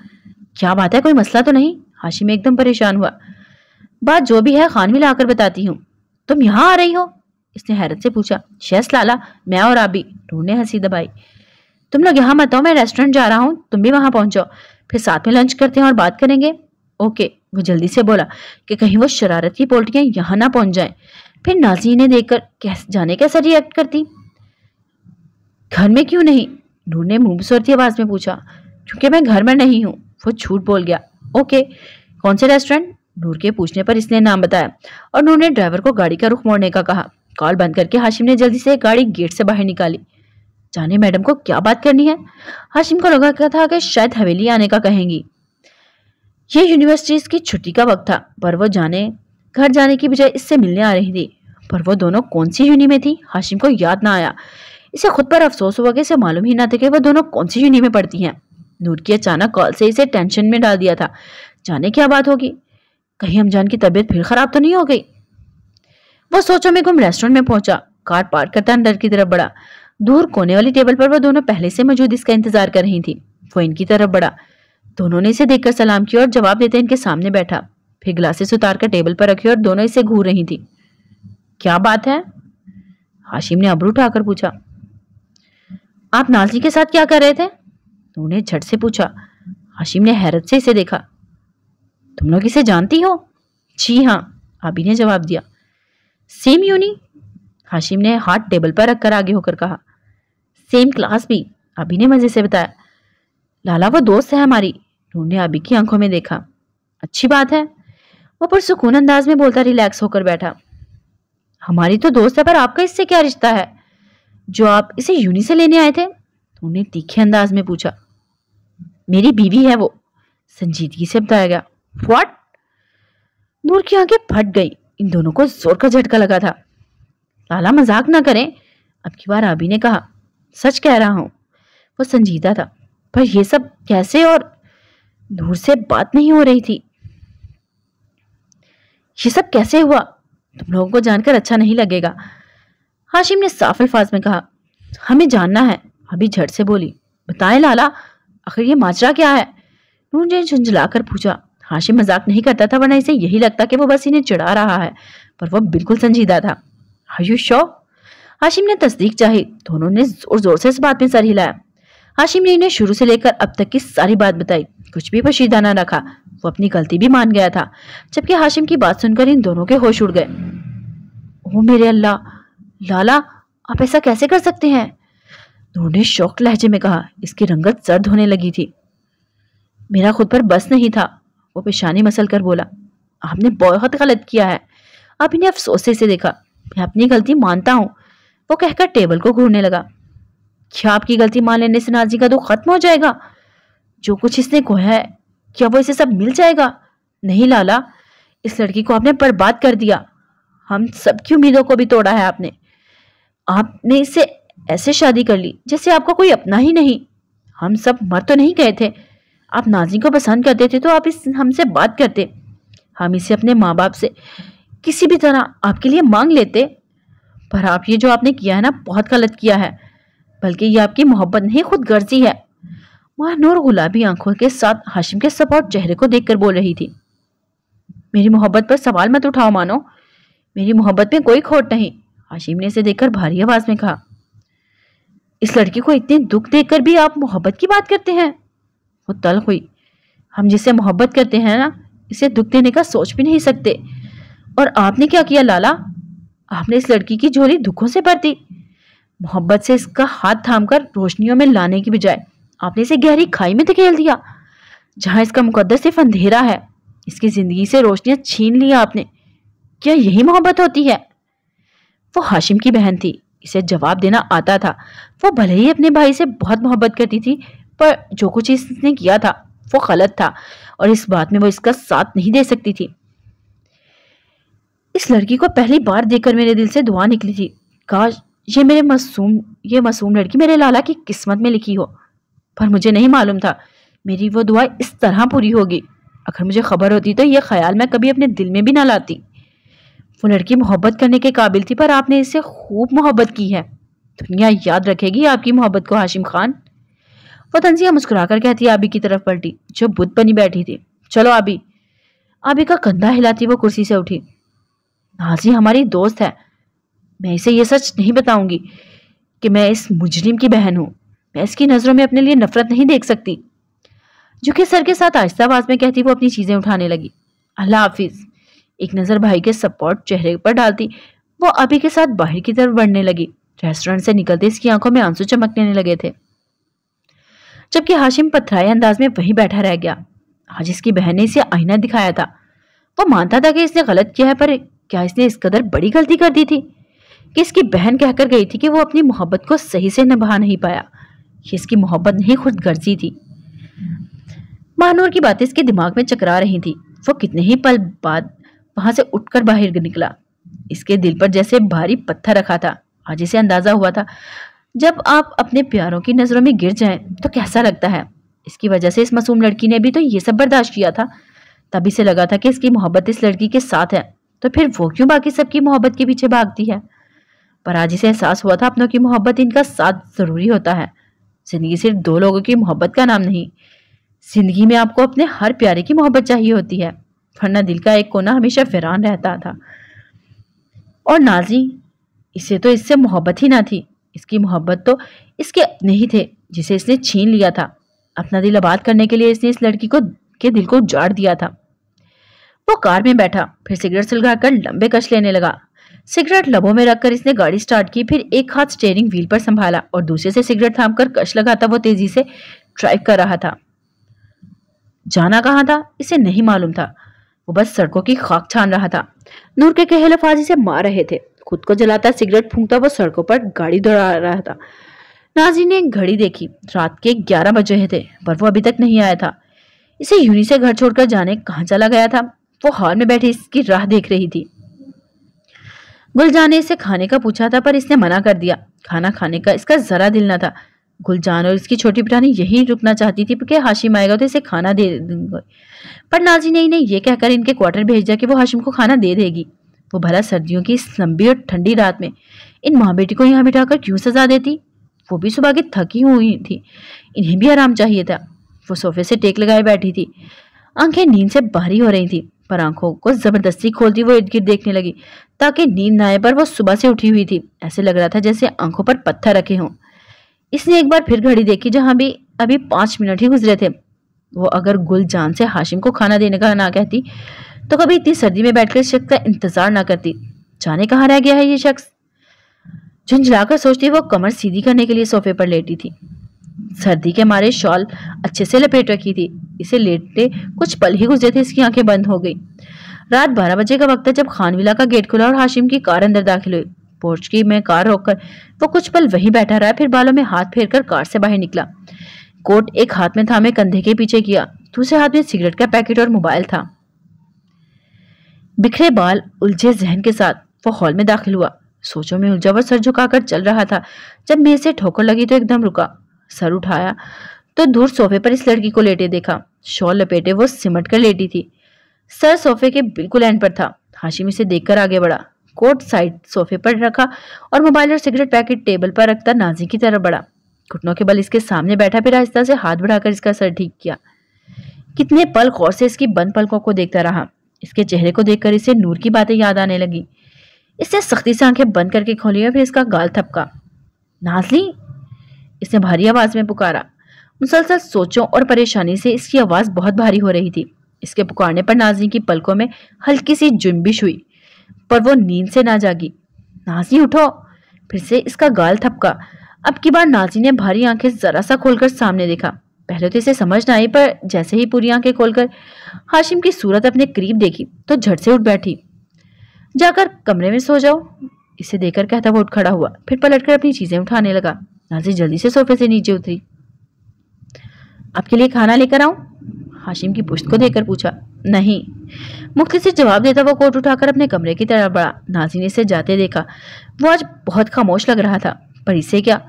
क्या बात है कोई मसला तो नहीं हाशिम एकदम परेशान हुआ बात जो भी है खान भी लाकर बताती हूँ तुम यहाँ आ रही हो इसने हैरत से पूछा शेस लाला मैं और आबी नूर ने हंसी दबाई तुम लोग यहाँ मत आओ मैं रेस्टोरेंट जा रहा हूँ तुम भी वहां पहुंचो फिर साथ में लंच करते हैं और बात करेंगे ओके वो जल्दी से बोला कि कहीं वो शरारती पोल्टियाँ यहाँ ना पहुंच जाए फिर नाजी ने देखकर कैसे जाने कैसा रिएक्ट करती घर में क्यों नहीं नूर नूने मुबसरती आवाज़ में पूछा क्योंकि मैं घर में नहीं हूँ वो झूठ बोल गया ओके कौन से रेस्टोरेंट नूर के पूछने पर इसने नाम बताया और नूर ने ड्राइवर को गाड़ी का रुख मोड़ने का कहा कॉल बंद करके हाशिम ने जल्दी से गाड़ी गेट से बाहर निकाली जाने मैडम को क्या बात करनी है हाशिम को लगा क्या था कि शायद हवेली आने का कहेंगी ये यूनिवर्सिटीज़ की छुट्टी का वक्त था पर वो जाने घर जाने की बजाय इससे मिलने आ रही थी पर वो दोनों कौन सी यूनि में थी हाशिम को याद ना आया इसे खुद पर अफसोस हुआ कि इसे मालूम ही ना था कि वह दोनों कौन सी यूनी में पढ़ती हैं नूर की अचानक कॉल से इसे टेंशन में डाल दिया था जाने क्या बात होगी कहीं अमजान की तबीयत फिर खराब तो नहीं हो गई वह सोचो में गुम रेस्टोरेंट में पहुंचा कार पार्क करता अंदर की तरफ बढ़ा दूर कोने वाली टेबल पर वह दोनों पहले से मौजूद इसका इंतजार कर रही थी वो इनकी तरफ बढ़ा दोनों ने इसे देखकर सलाम किया और जवाब देते इनके सामने बैठा फिर ग्लासेस उतार कर टेबल पर रखी और दोनों इसे घूर रही थी क्या बात है हाशिम ने अबरू उठाकर पूछा आप नाजी के साथ क्या कर रहे थे उन्होंने झट से पूछा हाशिम ने हैरत से इसे देखा तुम लोग इसे जानती हो जी हाँ अभी ने जवाब दिया सेम यूनी हाशिम ने हाथ टेबल पर रखकर आगे होकर कहा सेम क्लास भी अभी ने मज़े से बताया लाला वो दोस्त है हमारी उन्होंने अभी की आंखों में देखा अच्छी बात है वो पुरसकून अंदाज में बोलता रिलैक्स होकर बैठा हमारी तो दोस्त है पर आपका इससे क्या रिश्ता है जो आप इसे यूनी से लेने आए थे तो उन्हें तीखे अंदाज में पूछा मेरी बीवी है वो संजीदगी से बताया गया वॉट नूर की आंखें फट गई इन दोनों को जोर का झटका लगा था लाला मजाक ना करें अब की बार आबी ने कहा सच कह रहा हूं वो संजीदा था पर यह सब कैसे और नूर से बात नहीं हो रही थी ये सब कैसे हुआ तुम लोगों को जानकर अच्छा नहीं लगेगा हाशिम ने साफ अल्फाज में कहा हमें जानना है अभी झट से बोली बताएं लाला आखिर ये माजरा क्या है नूरजैन झंझलाकर पूछा हाशिम मजाक नहीं करता था वरना इसे यही लगता कि वो बस इन्हें चिढ़ा रहा है पर वह बिल्कुल संजीदा था आयुष शो हाशिम ने तस्दीक चाही दोनों ने जोर जोर से इस बात में सर हिलाया हाशिम ने इन्हें शुरू से लेकर अब तक की सारी बात बताई कुछ भी पशीदा ना रखा वो अपनी गलती भी मान गया था जबकि हाशिम की बात सुनकर इन दोनों के होश उड़ गए ओ मेरे अल्लाह लाला आप ऐसा कैसे कर सकते हैं नूर ने शौक लहजे में कहा इसकी रंगत सर्द होने लगी थी मेरा खुद पर बस नहीं था वो पेशानी मसल कर बोला आपने बहुत गलत किया है आप इन्हें अफसोसे से देखा मैं अपनी गलती मानता हूँ वो कहकर टेबल को घूरने लगा क्या आपकी गलती मान लेने से नाजी का दुख खत्म हो जाएगा जो कुछ इसने खोया है क्या वो इसे सब मिल जाएगा नहीं लाला इस लड़की को आपने बर्बाद कर दिया हम सबकी उम्मीदों को भी तोड़ा है आपने आपने इसे ऐसे शादी कर ली जैसे आपका कोई अपना ही नहीं हम सब मर तो नहीं गए थे आप नाजी को पसंद करते थे तो आप इस हमसे बात करते हम इसे अपने माँ बाप से किसी भी तरह आपके लिए मांग लेते पर आप ये जो आपने किया है ना बहुत गलत किया है बल्कि ये आपकी मोहब्बत नहीं खुद गर्जी है महानूर नूर गुलाबी आंखों के साथ हाशिम के सपोर्ट चेहरे को देखकर बोल रही थी मेरी मोहब्बत पर सवाल मत उठाओ मानो मेरी मोहब्बत में कोई खोट नहीं हाशिम ने इसे देखकर भारी आवाज में कहा इस लड़की को इतने दुख देकर भी आप मोहब्बत की बात करते हैं वो तल हुई हम जिसे मोहब्बत करते हैं ना इसे दुख देने का सोच भी नहीं सकते और आपने क्या किया लाला आपने इस लड़की की झोली दुखों से भर दी मोहब्बत से इसका हाथ थाम कर रोशनियों में लाने की बजाय आपने इसे गहरी खाई में धकेल दिया जहां इसका मुकदस सिर्फ अंधेरा है इसकी ज़िंदगी से रोशनियाँ छीन लिया आपने क्या यही मोहब्बत होती है वो हाशिम की बहन थी इसे जवाब देना आता था वो भले ही अपने भाई से बहुत मोहब्बत करती थी पर जो कुछ इसने किया था वो गलत था और इस बात में वो इसका साथ नहीं दे सकती थी इस लड़की को पहली बार देखकर मेरे दिल से दुआ निकली थी काश ये मेरे मासूम ये मासूम लड़की मेरे लाला की किस्मत में लिखी हो पर मुझे नहीं मालूम था मेरी वो दुआ इस तरह पूरी होगी अगर मुझे खबर होती तो यह ख्याल मैं कभी अपने दिल में भी ना लाती वो लड़की मोहब्बत करने के काबिल थी पर आपने इससे खूब मोहब्बत की है दुनिया याद रखेगी आपकी मोहब्बत को हाशिम खान वो तंजिया मुस्कुरा कर कहती आबी की तरफ पलटी जो बुत बनी बैठी थी चलो आबी आबी का कंधा हिलाती वो कुर्सी से उठी नाजी हमारी दोस्त है मैं इसे ये सच नहीं बताऊंगी कि मैं इस मुजरिम की बहन हूँ मैं इसकी नज़रों में अपने लिए नफरत नहीं देख सकती झुके सर के साथ आहिस्ता आवाज़ में कहती वो अपनी चीज़ें उठाने लगी अल्लाह हाफिज़ एक नज़र भाई के सपोर्ट चेहरे पर डालती वो अभी के साथ बाहर की तरफ बढ़ने लगी रेस्टोरेंट से निकलते इसकी आंखों में आंसू चमकने लगे थे जबकि हाशिम पथराए अंदाज में वहीं बैठा रह गया आज इसकी बहन ने इसे आईना दिखाया था वो मानता था कि इसने गलत किया है पर क्या इसने इस कदर बड़ी गलती कर दी थी कि इसकी बहन कहकर गई थी कि वो अपनी मोहब्बत को सही से निभा नहीं पाया कि इसकी मोहब्बत नहीं खुद गर्जी थी महानूर की बातें इसके दिमाग में चकरा रही थी वो कितने ही पल बाद वहां से उठकर बाहर निकला इसके दिल पर जैसे भारी पत्थर रखा था आज इसे अंदाजा हुआ था जब आप अपने प्यारों की नज़रों में गिर जाएं तो कैसा लगता है इसकी वजह से इस मासूम लड़की ने भी तो ये सब बर्दाश्त किया था तभी से लगा था कि इसकी मोहब्बत इस लड़की के साथ है तो फिर वो क्यों बाकी सबकी मोहब्बत के पीछे भागती है पर आज इसे एहसास हुआ था अपनों की मोहब्बत इनका साथ ज़रूरी होता है ज़िंदगी सिर्फ दो लोगों की मोहब्बत का नाम नहीं ज़िंदगी में आपको अपने हर प्यारे की मोहब्बत चाहिए होती है वरना दिल का एक कोना हमेशा फिरान रहता था और नाजी इसे तो इससे मोहब्बत ही ना थी इसकी मोहब्बत तो इसके अपने ही थे जिसे इसने छीन लिया था अपना दिल आबाद करने के लिए इसने इस लड़की को के दिल को उजाड़ दिया था वो कार में बैठा फिर सिगरेट सुलगा कर लंबे कश लेने लगा सिगरेट लबों में रखकर इसने गाड़ी स्टार्ट की फिर एक हाथ स्टेयरिंग व्हील पर संभाला और दूसरे से सिगरेट थाम कर कश लगाता वो तेजी से ड्राइव कर रहा था जाना कहाँ था इसे नहीं मालूम था वो बस सड़कों की खाक छान रहा था नूर के कहल फाजी से मार रहे थे खुद को जलाता सिगरेट फूंकता वो सड़कों पर गाड़ी दौड़ा रहा था नाजी ने घड़ी देखी रात के ग्यारह बज रहे थे पर वो अभी तक नहीं आया था इसे यूनी से घर छोड़कर जाने कहाँ चला गया था वो हॉल में बैठी इसकी राह देख रही थी गुलजान ने इसे खाने का पूछा था पर इसने मना कर दिया खाना खाने का इसका जरा दिल ना था गुलजान और इसकी छोटी बिटानी ने यहीं रुकना चाहती थी कि हाशिम आएगा तो इसे खाना दे दूंगा पर नाजी ने इन्हें यह कहकर इनके क्वार्टर भेज दिया कि वो हाशिम को खाना दे देगी वो भला सर्दियों की इस लंबी और ठंडी रात में इन माँ बेटी को यहाँ बिठाकर क्यों सजा देती वो भी सुबह की थकी हुई थी इन्हें भी आराम चाहिए था वो सोफे से टेक लगाए बैठी थी आंखें नींद से भारी हो रही थी पर आंखों को जबरदस्ती खोलती वो इर्द गिर्द देखने लगी ताकि नींद न आए पर वो सुबह से उठी हुई थी ऐसे लग रहा था जैसे आंखों पर पत्थर रखे हों इसने एक बार फिर घड़ी देखी जहां भी अभी पांच मिनट ही गुजरे थे वो अगर गुलजान से हाशिम को खाना देने का ना कहती तो कभी इतनी सर्दी में बैठकर शख्स का इंतजार ना करती जाने कहाँ रह गया है ये शख्स झुंझलाकर सोचती वो कमर सीधी करने के लिए सोफे पर लेटी थी सर्दी के मारे शॉल अच्छे से लपेट रखी थी इसे लेटते कुछ पल ही गुजरे थे इसकी आंखें बंद हो गई रात बारह बजे का वक्त था जब खानविला का गेट खुला और हाशिम की कार अंदर दाखिल हुई पोर्च की मैं कार रोककर वो कुछ पल वहीं बैठा रहा फिर बालों में हाथ फेर कर कार से बाहर निकला कोट एक हाथ में थामे कंधे के पीछे किया दूसरे हाथ में सिगरेट का पैकेट और मोबाइल था बिखरे बाल उलझे जहन के साथ वो हॉल में दाखिल हुआ सोचों में उलझा और सर झुकाकर चल रहा था जब मेज से ठोकर लगी तो एकदम रुका सर उठाया तो दूर सोफे पर इस लड़की को लेटे देखा शॉल लपेटे वो सिमट कर लेटी थी सर सोफे के बिल्कुल एंड पर था हाशिम इसे देखकर आगे बढ़ा कोट साइड सोफे पर रखा और मोबाइल और सिगरेट पैकेट टेबल पर रखता नाजी की तरफ बढ़ा घुटनों के बल इसके सामने बैठा फिर आहिस्ता से हाथ बढ़ाकर इसका सर ठीक किया कितने पल गौर से इसकी बंद पलकों को देखता रहा इसके चेहरे को देखकर इसे नूर की बातें याद आने लगी इसने सख्ती से आंखें बंद करके खोली और फिर इसका गाल थपका नाजली इसने भारी आवाज़ में पुकारा मुसलसल सोचों और परेशानी से इसकी आवाज़ बहुत भारी हो रही थी इसके पुकारने पर नाजी की पलकों में हल्की सी जुम्बिश हुई पर वो नींद से ना जागी नाजी उठो फिर से इसका गाल थपका अब की बार नाजी ने भारी आंखें जरा सा खोलकर सामने देखा पहले तो इसे समझ ना आई पर जैसे ही पूरी आंखें खोलकर हाशिम की सूरत अपने करीब देखी तो झट से उठ बैठी जाकर कमरे में सो जाओ इसे देखकर कहता वो उठ खड़ा हुआ फिर पलटकर अपनी चीजें उठाने लगा नाजी जल्दी से सोफे से नीचे उतरी आपके लिए खाना लेकर आऊं हाशिम की पुश्त को देकर पूछा नहीं मुख्त से जवाब देता वो कोट उठाकर अपने कमरे की तरफ बढ़ा नाजी ने इसे जाते देखा वो आज बहुत खामोश लग रहा था पर इसे क्या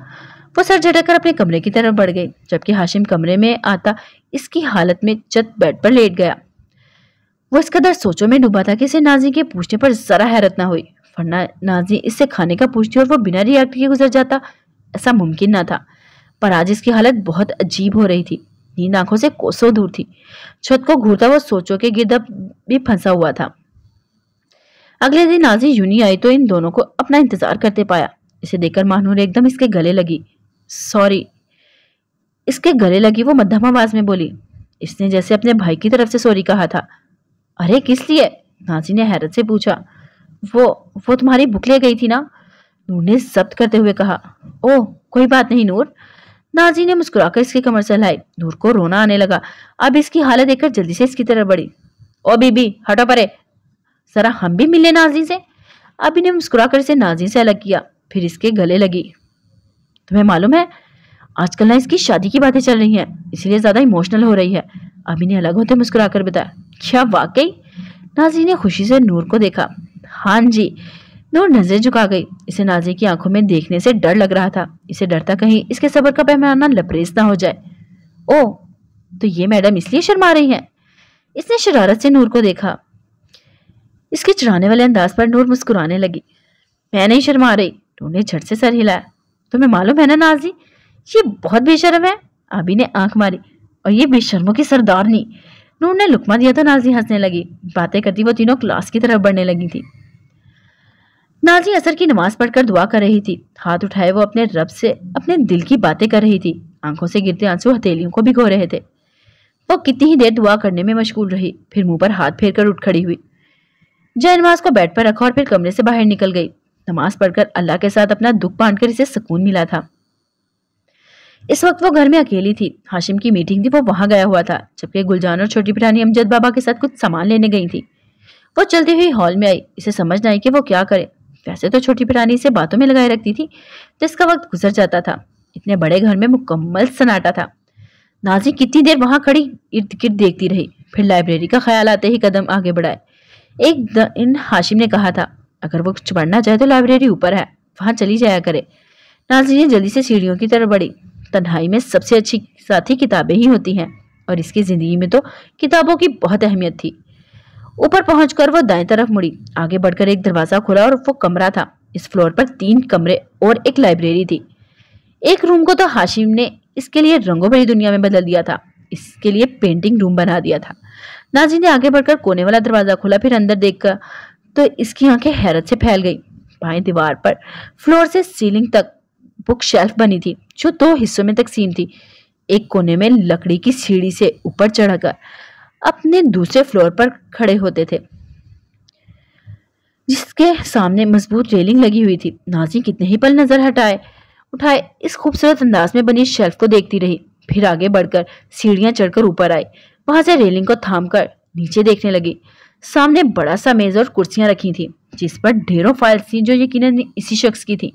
वो सर झटक कर अपने कमरे की तरफ बढ़ गई जबकि हाशिम कमरे में आता इसकी हालत में जत बेड पर लेट गया वो इस कदर सोचों में डूबा था कि इसे नाजी के पूछने पर जरा हैरत ना हुई वरना नाजी इससे खाने का पूछती और वो बिना रिएक्ट किए गुजर जाता ऐसा मुमकिन ना था पर आज इसकी हालत बहुत अजीब हो रही थी नींद आंखों से कोसों दूर थी छत को घूरता हुआ सोचो के गिरद भी फंसा हुआ था अगले दिन नाजी यूनी आई तो इन दोनों को अपना इंतजार करते पाया इसे देखकर महानूर एकदम इसके गले लगी सॉरी इसके गले लगी वो मध्यम आवाज में बोली इसने जैसे अपने भाई की तरफ से सॉरी कहा था अरे किस लिए नाजी ने हैरत से पूछा वो वो तुम्हारी बुक ले गई थी ना नूर ने जब्त करते हुए कहा ओह कोई बात नहीं नूर नाजी ने मुस्कुराकर इसकी कमर से लाई नूर को रोना आने लगा अब इसकी हालत देखकर जल्दी से इसकी तरफ बढ़ी ओ बीबी हटो परे जरा हम भी मिले नाजी से अभी ने मुस्कुराकर इसे नाजी से अलग किया फिर इसके गले लगी तुम्हें मालूम है आजकल ना इसकी शादी की बातें चल रही हैं इसलिए ज़्यादा इमोशनल हो रही है अभी ने अलग होते मुस्कुराकर बताया क्या वाकई नाजी ने खुशी से नूर को देखा हाँ जी नूर नजरें झुका गई इसे नाजी की आंखों में देखने से डर लग रहा था इसे डरता कहीं इसके सबर का पैमाना लपरेज ना हो जाए ओ तो ये मैडम इसलिए शर्मा रही हैं इसने शरारत से नूर को देखा इसके चढ़ाने वाले अंदाज पर नूर मुस्कुराने लगी मैं नहीं शर्मा रही ने झट से सर हिलाया तुम्हें मालूम है ना नाजी ये बहुत बेशर्म है आबी ने आंख मारी और ये बेशर्मों की सरदारनी नूर ने लुकमा दिया तो नाजी हंसने लगी बातें करती वो तीनों क्लास की तरफ बढ़ने लगी थी नाजी असर की नमाज पढ़कर दुआ कर रही थी हाथ उठाए वो अपने रब से अपने दिल की बातें कर रही थी आंखों से गिरते आंसू हथेलियों को भिगो रहे थे वो कितनी ही देर दुआ करने में मशगूल रही फिर मुंह पर हाथ फेर कर उठ खड़ी हुई जय नमाज को बैठ पर रखा और फिर कमरे से बाहर निकल गई नमाज पढ़कर अल्लाह के साथ अपना दुख बांटकर इसे सुकून मिला था इस वक्त वो घर में अकेली थी हाशिम की मीटिंग थी वो वहां गया हुआ था जबकि गुलजान और छोटी पिठानी अमजद बाबा के साथ कुछ सामान लेने गई थी वो चलती हुई हॉल में आई इसे समझ नहीं आई कि वो क्या करे वैसे तो छोटी पिरानी से बातों में लगाए रखती थी जिसका वक्त गुजर जाता था इतने बड़े घर में मुकम्मल सन्नाटा था नाजी कितनी देर वहां खड़ी इर्द गिर्द देखती रही फिर लाइब्रेरी का ख्याल आते ही कदम आगे बढ़ाए एक दिन हाशिम ने कहा था अगर वो कुछ पढ़ना चाहे तो लाइब्रेरी ऊपर है वहां चली जाया करे नाजी ने जल्दी से सीढ़ियों की तरफ बढ़ी तन्हाई में सबसे अच्छी साथी किताबें ही होती हैं और इसकी ज़िंदगी में तो किताबों की बहुत अहमियत थी ऊपर पहुंचकर वो दाएं तरफ मुड़ी आगे बढ़कर एक दरवाजा खुला और वो कमरा था इस फ्लोर पर तीन कमरे और एक लाइब्रेरी थी एक रूम को तो हाशिम ने इसके लिए रंगों भरी दुनिया में बदल दिया था इसके लिए पेंटिंग रूम बना दिया था नाजी ने आगे बढ़कर कोने वाला दरवाजा खोला फिर अंदर देखकर तो इसकी आंखें हैरत से फैल गई बाएं दीवार पर फ्लोर से सीलिंग तक बुक शेल्फ बनी थी जो दो हिस्सों में तकसीम थी एक कोने में लकड़ी की सीढ़ी से ऊपर चढ़कर अपने दूसरे फ्लोर पर खड़े होते थे जिसके सामने मजबूत रेलिंग लगी हुई थी नाजी कितने ही पल नजर हटाए उठाए इस खूबसूरत अंदाज में बनी शेल्फ को देखती रही फिर आगे बढ़कर सीढ़ियां चढ़कर ऊपर आई वहां से रेलिंग को थाम कर नीचे देखने लगी सामने बड़ा सा मेज और कुर्सियां रखी थी जिस पर ढेरों फाइल्स थी जो यकीन इसी शख्स की थी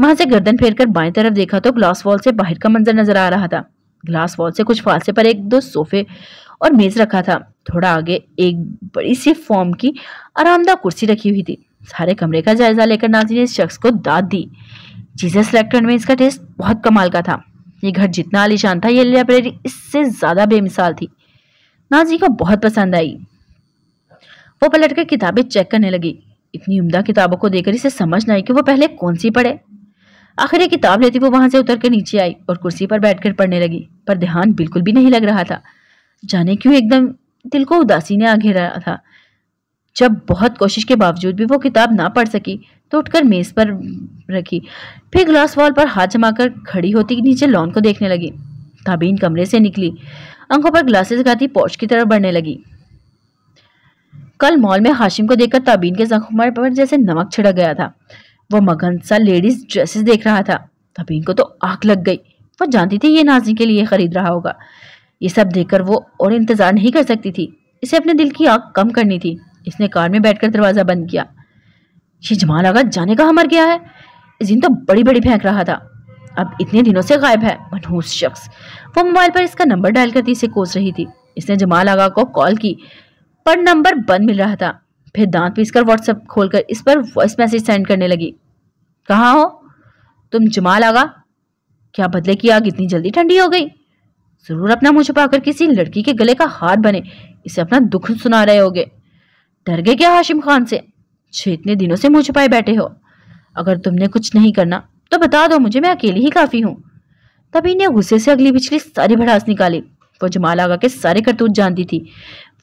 वहां से गर्दन फेर कर बाएं तरफ देखा तो ग्लास वॉल से बाहर का मंजर नजर आ रहा था ग्लास वॉल से कुछ फासले पर एक दो सोफे और मेज रखा था थोड़ा आगे एक बड़ी सी फॉर्म की आरामदा कुर्सी रखी हुई थी सारे कमरे का जायजा लेकर नाजी ने इस शख्स को दाद दी जीसस रेस्टोरेंट में इसका टेस्ट बहुत कमाल का था ये घर जितना आलिशान था ये लाइब्रेरी इससे ज़्यादा बेमिसाल थी नाजी को बहुत पसंद आई वो पलट कर किताबें चेक करने लगी इतनी उम्दा किताबों को देकर इसे समझ नहीं आई कि वो पहले कौन सी पढ़े आखिर ये किताब लेती वो वहां से उतर कर नीचे आई और कुर्सी पर बैठकर पढ़ने लगी पर ध्यान बिल्कुल भी नहीं लग रहा था जाने क्यों एकदम दिल को उदासी ने आगे था जब बहुत कोशिश के बावजूद भी वो किताब ना पढ़ सकी तो उठकर मेज पर रखी फिर ग्लास वॉल पर हाथ जमाकर खड़ी होती नीचे लॉन को देखने लगी ताबीन कमरे से निकली अंकों पर ग्लासेस गाती पोच की तरफ बढ़ने लगी कल मॉल में हाशिम को देखकर ताबीन के जख्म पर जैसे नमक छिड़क गया था वो मगन सा लेडीज ड्रेसेस देख रहा था ताबीन को तो आग लग गई वो जानती थी ये नाजी के लिए खरीद रहा होगा ये सब देखकर वो और इंतज़ार नहीं कर सकती थी इसे अपने दिल की आग कम करनी थी इसने कार में बैठकर दरवाज़ा बंद किया ये जमाल आगा जाने का मर गया है इस दिन तो बड़ी बड़ी फेंक रहा था अब इतने दिनों से गायब है मनहूस शख्स वो मोबाइल पर इसका नंबर डायल करती इसे कोस रही थी इसने जमाल आगा को कॉल की पर नंबर बंद मिल रहा था फिर दांत पीस कर व्हाट्सएप खोलकर इस पर वॉइस मैसेज सेंड करने लगी कहाँ हो तुम जमाल आगा क्या बदले की आग इतनी जल्दी ठंडी हो गई जरूर अपना मुंह छुपाकर किसी लड़की के गले का हार बने इसे अपना दुख सुना रहे होगे डर गए क्या हाशिम खान से छह इतने दिनों से मुंह छुपाए बैठे हो अगर तुमने कुछ नहीं करना तो बता दो मुझे मैं अकेली ही काफ़ी हूँ तभी ने गुस्से से अगली पिछली सारी भड़ास निकाली वो जमाल आगा के सारे करतूत जानती थी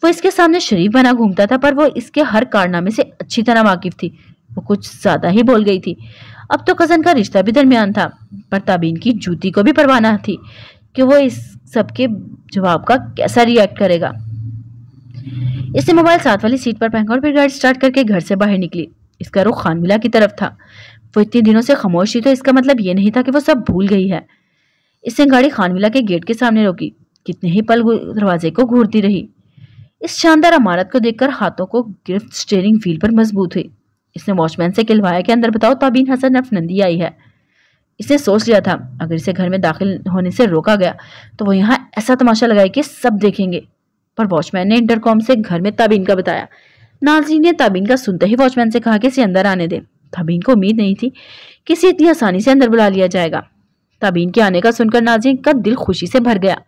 वो इसके सामने शरीफ बना घूमता था पर वो इसके हर कारनामे से अच्छी तरह वाकिफ थी वो कुछ ज़्यादा ही बोल गई थी अब तो कज़न का रिश्ता भी दरमियान था पर ताबीन की जूती को भी परवाना थी कि वो इस सबके जवाब का कैसा रिएक्ट करेगा इसने मोबाइल साथ वाली सीट पर फेंका और फिर गाड़ी स्टार्ट करके घर से बाहर निकली इसका रुख खानविला की तरफ था वो इतने दिनों से खामोश थी तो इसका मतलब ये नहीं था कि वो सब भूल गई है इसने गाड़ी खानविला के गेट के सामने रोकी कितने ही पल दरवाजे को घूरती रही इस शानदार इमारत को देखकर हाथों को गिरफ्त स्टेयरिंग व्हील पर मजबूत हुई इसने वॉचमैन से कहलवाया कि अंदर बताओ ताबीन हसन अफनंदी आई है इसने सोच लिया था अगर इसे घर में दाखिल होने से रोका गया तो वो यहाँ ऐसा तमाशा लगाए कि सब देखेंगे पर वॉचमैन ने इंटरकॉम से घर में ताबीन का बताया नाजी ने ताबीन का सुनते ही वॉचमैन से कहा कि इसे अंदर आने दे ताबीन को उम्मीद नहीं थी कि इसे इतनी आसानी से अंदर बुला लिया जाएगा ताबीन के आने का सुनकर नाजी का दिल खुशी से भर गया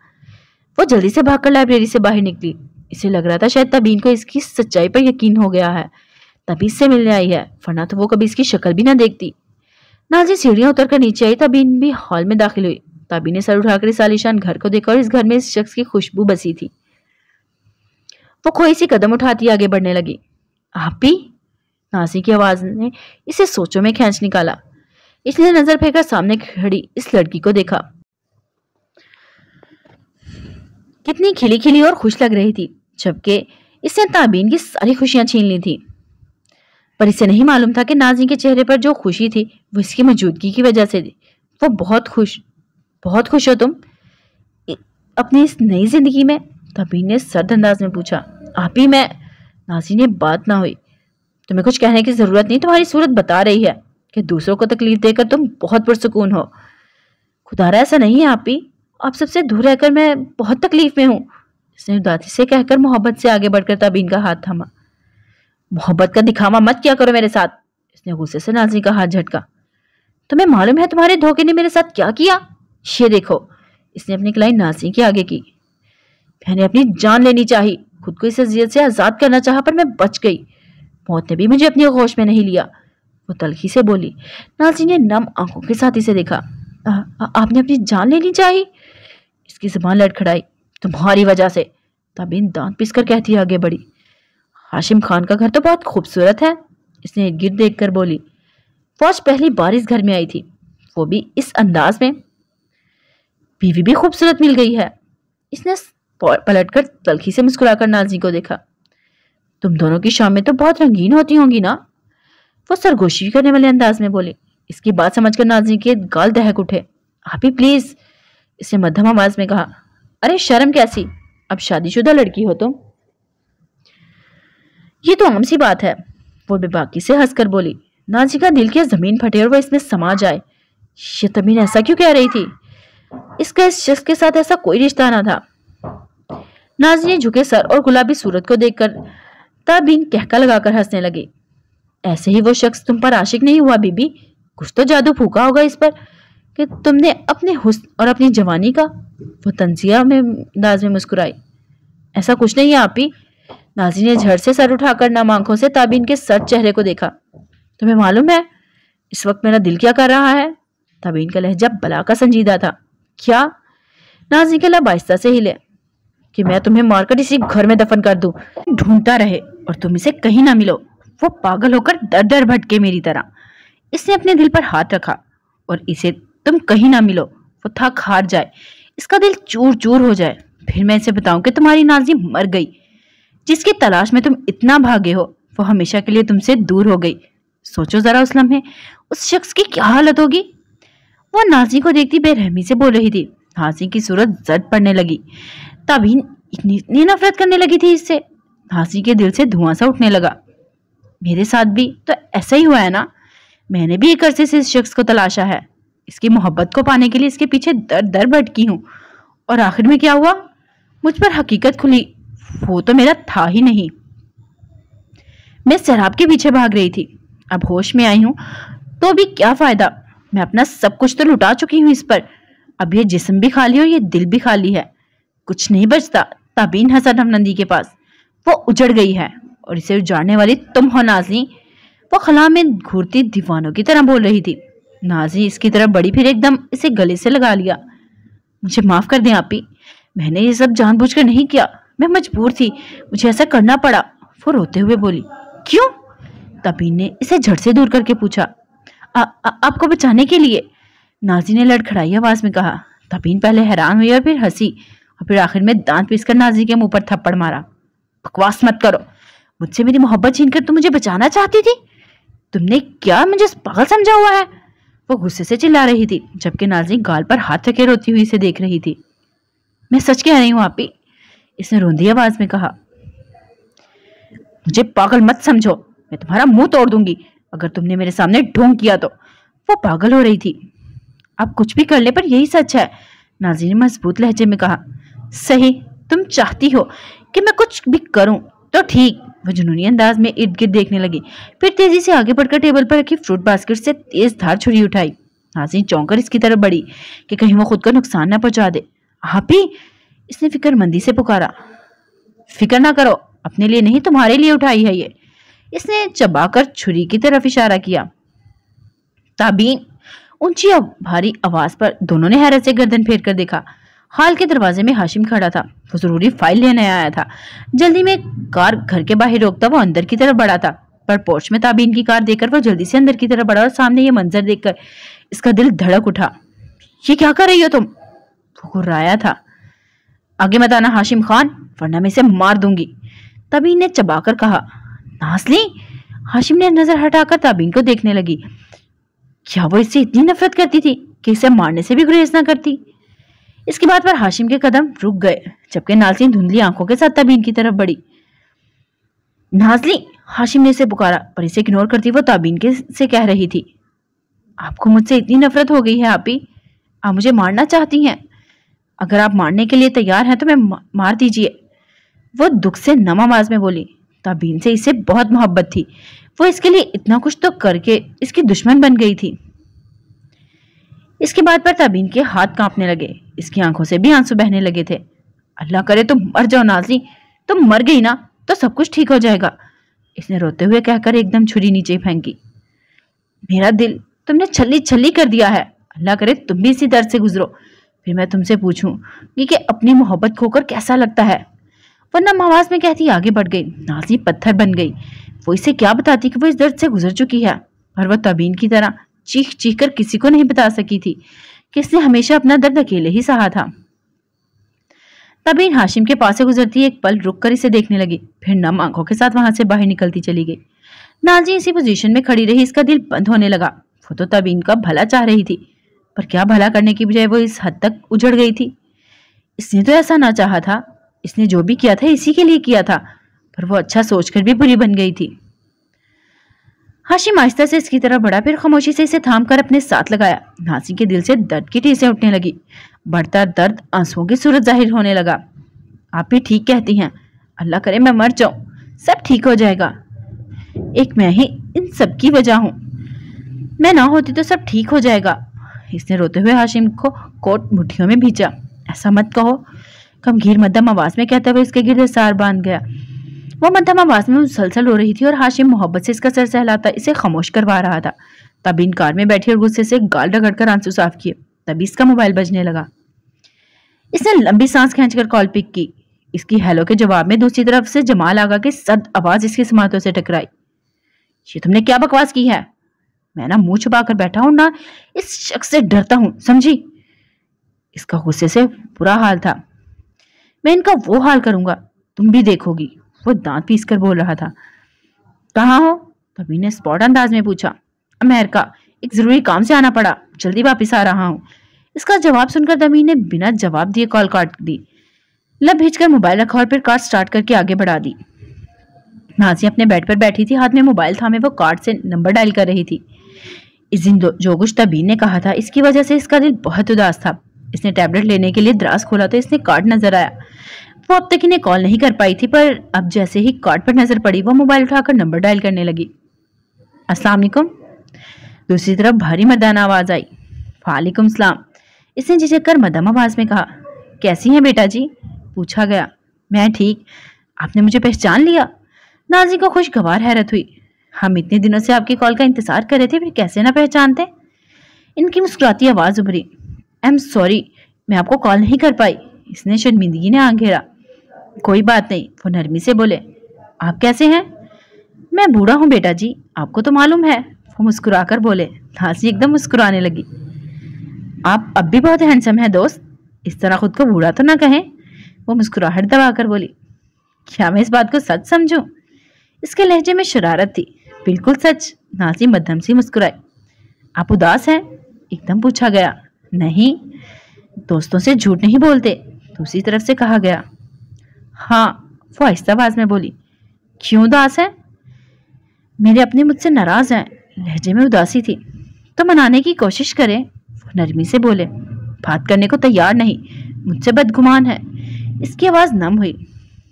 वो जल्दी से भागकर लाइब्रेरी से बाहर निकली इसे लग रहा था शायद ताबीन को इसकी सच्चाई पर यकीन हो गया है तभी इससे मिलने आई है फरना तो वो कभी इसकी शक्ल भी ना देखती नाजी सीढ़ियां उतरकर नीचे आई तबीन भी हॉल में दाखिल हुई ताबी ने सर उठाकर इस आलिशान घर को देखा और इस घर में इस शख्स की खुशबू बसी थी वो खोई सी कदम उठाती आगे बढ़ने लगी आप भी नासी की आवाज ने इसे सोचों में खींच निकाला इसलिए नजर फेंका सामने खड़ी इस लड़की को देखा कितनी खिली खिली और खुश लग रही थी जबकि इसने ताबीन की सारी खुशियां छीन ली थी पर इसे नहीं मालूम था कि नाजी के चेहरे पर जो खुशी थी वो इसकी मौजूदगी की वजह से थी वो बहुत खुश बहुत खुश हो तुम अपनी इस नई जिंदगी में तबीर ने सर्द अंदाज में पूछा आप ही मैं नाजी ने बात ना हुई तुम्हें कुछ कहने की ज़रूरत नहीं तुम्हारी सूरत बता रही है कि दूसरों को तकलीफ देकर तुम बहुत पुरसकून हो खुदारा ऐसा नहीं है आप ही आप सबसे दूर रहकर मैं बहुत तकलीफ में हूँ इसने उदासी से कहकर मोहब्बत से आगे बढ़कर तबीन का हाथ थामा मोहब्बत का दिखावा मत क्या करो मेरे साथ इसने गुस्से से नाजी का हाथ झटका तुम्हें मालूम है तुम्हारे धोखे ने मेरे साथ क्या किया ये देखो इसने अपनी कलाई नाजी के आगे की मैंने अपनी जान लेनी चाहिए खुद को इस अजियत से आज़ाद करना चाहा पर मैं बच गई मौत ने भी मुझे अपनी होश में नहीं लिया वो तलखी से बोली नाजी ने नम आंखों के साथ इसे देखा आ, आ, आपने अपनी जान लेनी चाहिए इसकी जबान लटखड़ाई तुम्हारी वजह से तब इन दांत पिस कर कहती आगे बढ़ी हाशिम खान का घर तो बहुत खूबसूरत है इसने गिर देख कर बोली फौज पहली बार इस घर में आई थी वो भी इस अंदाज में बीवी भी खूबसूरत मिल गई है इसने पलट कर तलखी से मुस्कुराकर नाजी को देखा तुम दोनों की शामें तो बहुत रंगीन होती होंगी ना वो सरगोशी करने वाले अंदाज में बोले इसकी बात समझकर नाजनी के गाल दहक उठे आप ही प्लीज़ इसने मध्यम आवाज़ में कहा अरे शर्म कैसी अब शादीशुदा लड़की हो तुम तो। ये तो आम सी बात है वो बेबाकी से हंसकर बोली नाजी का दिल किया जमीन फटे और वह इसमें समा जाए ये तमीन ऐसा क्यों कह रही थी इसका इस शख्स के साथ ऐसा कोई रिश्ता ना था नाजी ने झुके सर और गुलाबी सूरत को देखकर ताबीन कहका लगाकर हंसने लगी ऐसे ही वो शख्स तुम पर आशिक नहीं हुआ बीबी कुछ तो जादू फूका होगा इस पर कि तुमने अपने हुस्न और अपनी जवानी का वो तंजिया में अंदाज में मुस्कुराई ऐसा कुछ नहीं आप ही नाजी ने झड़ से सर उठाकर नम आंखों से ताबीन के सर चेहरे को देखा तुम्हें मालूम है इस वक्त मेरा दिल क्या कर रहा है ताबीन का लहजा बला का संजीदा था क्या नाजी के लब आहिस्ता से हिले कि मैं तुम्हें मारकर इसी घर में दफन कर दूं ढूंढता रहे और तुम इसे कहीं ना मिलो वो पागल होकर डर डर भटके मेरी तरह इसने अपने दिल पर हाथ रखा और इसे तुम कहीं ना मिलो वो थक हार जाए इसका दिल चूर चूर हो जाए फिर मैं इसे बताऊं कि तुम्हारी नाजी मर गई जिसकी तलाश में तुम इतना भागे हो वो हमेशा के लिए तुमसे दूर हो गई सोचो जरा उस लम्हे उस शख्स की क्या हालत होगी वो नाजी को देखती बेरहमी से बोल रही थी नाजी की सूरत जट पड़ने लगी तभी इतनी इतनी नफरत करने लगी थी इससे नाजी के दिल से धुआं सा उठने लगा मेरे साथ भी तो ऐसा ही हुआ है ना मैंने भी एक अरसे से इस शख्स को तलाशा है इसकी मोहब्बत को पाने के लिए इसके पीछे दर दर भटकी हूँ और आखिर में क्या हुआ मुझ पर हकीकत खुली वो तो मेरा था ही नहीं मैं शराब के पीछे भाग रही थी अब होश में आई हूं तो अभी क्या फ़ायदा मैं अपना सब कुछ तो लुटा चुकी हूं इस पर अब ये जिस्म भी खाली और ये दिल भी खाली है कुछ नहीं बचता तबीन हसन हमनंदी के पास वो उजड़ गई है और इसे उजाड़ने वाली तुम हो नाजी वो खला में घूरती दीवानों की तरह बोल रही थी नाजी इसकी तरफ बड़ी फिर एकदम इसे गले से लगा लिया मुझे माफ़ कर दें आप ही मैंने ये सब जानबूझकर नहीं किया मैं मजबूर थी मुझे ऐसा करना पड़ा वो रोते हुए बोली क्यों तभी ने इसे झट से दूर करके पूछा आ, आ, आपको बचाने के लिए नाजी ने लड़खड़ाई आवाज में कहा तबीन पहले हैरान हुई और फिर हंसी और फिर आखिर में दांत पीसकर नाजी के मुंह पर थप्पड़ मारा बकवास मत करो मुझसे मेरी मोहब्बत छीन कर तुम मुझे बचाना चाहती थी तुमने क्या मुझे पागल समझा हुआ है वो गुस्से से चिल्ला रही थी जबकि नाजी गाल पर हाथ थके रोती हुई इसे देख रही थी मैं सच कह रही हूँ आपी इसने रोंदी आवाज में कहा मुझे पागल मत समझो मैं तुम्हारा मुंह तोड़ दूंगी अगर तुमने मेरे सामने ढोंग किया तो वो पागल हो रही थी आप कुछ भी कर ले पर यही सच है नाजी ने मजबूत लहजे में कहा सही तुम चाहती हो कि मैं कुछ भी करूं तो ठीक वह जुनूनी अंदाज में इर्द गिर्द देखने लगी फिर तेजी से आगे बढ़कर टेबल पर रखी फ्रूट बास्केट से तेज धार छुरी उठाई नाजी चौंकर इसकी तरफ बढ़ी कि कहीं वो खुद को नुकसान न पहुंचा दे आप ही इसने फिक्रमंदी से पुकारा फिक्र ना करो अपने लिए नहीं तुम्हारे लिए उठाई है ये इसने चबाकर छुरी की तरफ इशारा किया ताबीन ऊंची और भारी आवाज पर दोनों ने हैरत से गर्दन फेर कर देखा हाल के दरवाजे में हाशिम खड़ा था वो जरूरी फाइल लेने आया था जल्दी में कार घर के बाहर रोकता वो अंदर की तरफ बढ़ा था पर पोर्च में ताबीन की कार देखकर वो जल्दी से अंदर की तरफ बढ़ा और सामने ये मंजर देखकर इसका दिल धड़क उठा ये क्या कर रही हो तुम वो घुर्राया था आगे मत आना हाशिम खान वरना मैं इसे मार दूंगी तबीन ने चबाकर कहा नासली हाशिम ने नजर हटाकर ताबीन को देखने लगी क्या वो इससे इतनी नफरत करती थी कि इसे मारने से भी गुरेज ना करती इसके बाद पर हाशिम के कदम रुक गए जबकि नासली धुंधली आंखों के साथ ताबीन की तरफ बढ़ी नाजली हाशिम ने इसे पुकारा पर इसे इग्नोर करती वो ताबीन के से कह रही थी आपको मुझसे इतनी नफरत हो गई है आपी आप मुझे मारना चाहती हैं अगर आप मारने के लिए तैयार हैं तो मैं मार दीजिए वो दुख से नम आवाज में बोली ताबीन से इसे बहुत मोहब्बत थी वो इसके लिए इतना कुछ तो करके इसकी दुश्मन बन गई थी इसके बाद पर ताबीन के हाथ कांपने लगे इसकी आंखों से भी आंसू बहने लगे थे अल्लाह करे तुम मर जाओ नाजी तुम मर गई ना तो सब कुछ ठीक हो जाएगा इसने रोते हुए कहकर एकदम छुरी नीचे फेंकी मेरा दिल तुमने छली छली कर दिया है अल्लाह करे तुम भी इसी दर्द से गुजरो फिर मैं तुमसे पूछूं कि अपनी मोहब्बत खोकर कैसा लगता है वरना मवाज में कहती आगे बढ़ गई नाजी पत्थर बन गई वो इसे क्या बताती कि वो इस दर्द से गुजर चुकी है पर वह तबीन की तरह चीख चीख कर किसी को नहीं बता सकी थी कि इसने हमेशा अपना दर्द अकेले ही सहा था तबीन हाशिम के पास से गुजरती एक पल रुक कर इसे देखने लगी फिर नम आंखों के साथ वहां से बाहर निकलती चली गई नाजी इसी पोजीशन में खड़ी रही इसका दिल बंद होने लगा वो तो तबीन का भला चाह रही थी पर क्या भला करने की बजाय वो इस हद तक उजड़ गई थी इसने तो ऐसा ना चाहा था इसने जो भी किया था इसी के लिए किया था पर वो अच्छा सोचकर भी बुरी बन गई थी हाशिम आहिस्ता से इसकी तरह बढ़ा फिर खामोशी से इसे थाम कर अपने साथ लगाया नासी के दिल से दर्द की टीसें उठने लगी बढ़ता दर्द आंसुओं की सूरत जाहिर होने लगा आप भी ठीक कहती हैं अल्लाह करे मैं मर जाऊं सब ठीक हो जाएगा एक मैं ही इन सब की वजह हूँ मैं ना होती तो सब ठीक हो जाएगा इसने रोते हुए हाशिम को कोट मुठियों में भींचा ऐसा मत कहो गमगीर मध्यम आवाज में कहते हुए इसके गिरद सार बांध गया वो मध्यम आवाज में मुसलसल हो रही थी और हाशिम मोहब्बत से इसका सर सहलाता इसे खामोश करवा रहा था तभी इन कार में बैठी और गुस्से से गाल रगड़ कर आंसू साफ किए तभी इसका मोबाइल बजने लगा इसने लंबी सांस खींचकर कॉल पिक की इसकी हेलो के जवाब में दूसरी तरफ से जमाल आगा की सद आवाज इसकी समातों से टकराई ये तुमने क्या बकवास की है मैं ना मुंह छुपा कर बैठा हूं ना इस शख्स से डरता हूं समझी इसका गुस्से से बुरा हाल था मैं इनका वो हाल करूंगा तुम भी देखोगी वो दांत पीस कर बोल रहा था कहा हो तभी ने स्पॉट अंदाज में पूछा अमेरिका एक ज़रूरी काम से आना पड़ा जल्दी वापस आ रहा हूँ इसका जवाब सुनकर दमी ने बिना जवाब दिए कॉल काट दी लब भेजकर मोबाइल रखा और फिर कार स्टार्ट करके आगे बढ़ा दी नाजी अपने बेड पर बैठी थी हाथ में मोबाइल था मैं वो कार्ड से नंबर डायल कर रही थी जोगुश तबीन ने कहा था इसकी वजह से इसका दिल बहुत उदास था इसने टैबलेट लेने के लिए द्रास खोला तो इसने कार्ड नजर आया वो अब तक इन्हें कॉल नहीं कर पाई थी पर अब जैसे ही कार्ड पर नजर पड़ी वो मोबाइल उठाकर नंबर डायल करने लगी अस्सलाम वालेकुम दूसरी तरफ भारी मर्दाना आवाज आई वालेकुम सलाम इसने झिझक कर मदम आवाज में कहा कैसी हैं बेटा जी पूछा गया मैं ठीक आपने मुझे पहचान लिया नाजी को खुशगवार हैरत हुई हम इतने दिनों से आपकी कॉल का इंतज़ार कर रहे थे फिर कैसे ना पहचानते इनकी मुस्कुराती आवाज़ उभरी आई एम सॉरी मैं आपको कॉल नहीं कर पाई इसने शर्मिंदगी ने आंघेरा कोई बात नहीं वो नरमी से बोले आप कैसे हैं मैं बूढ़ा हूँ बेटा जी आपको तो मालूम है वो मुस्कुरा कर बोले हंसी एकदम मुस्कुराने लगी आप अब भी बहुत हैंडसम हैं दोस्त इस तरह खुद को बूढ़ा तो ना कहें वो मुस्कुराहट दबा कर बोली क्या मैं इस बात को सच समझूं? इसके लहजे में शरारत थी बिल्कुल सच नासी मध्यम सी मुस्कुराई आप उदास हैं एकदम पूछा गया नहीं दोस्तों से झूठ नहीं बोलते दूसरी तरफ से कहा गया हाँ वो आहिस्ता आवाज में बोली क्यों उदास है मेरे अपने मुझसे नाराज हैं लहजे में उदासी थी तो मनाने की कोशिश करें वो नरमी से बोले बात करने को तैयार नहीं मुझसे बदगुमान है इसकी आवाज़ नम हुई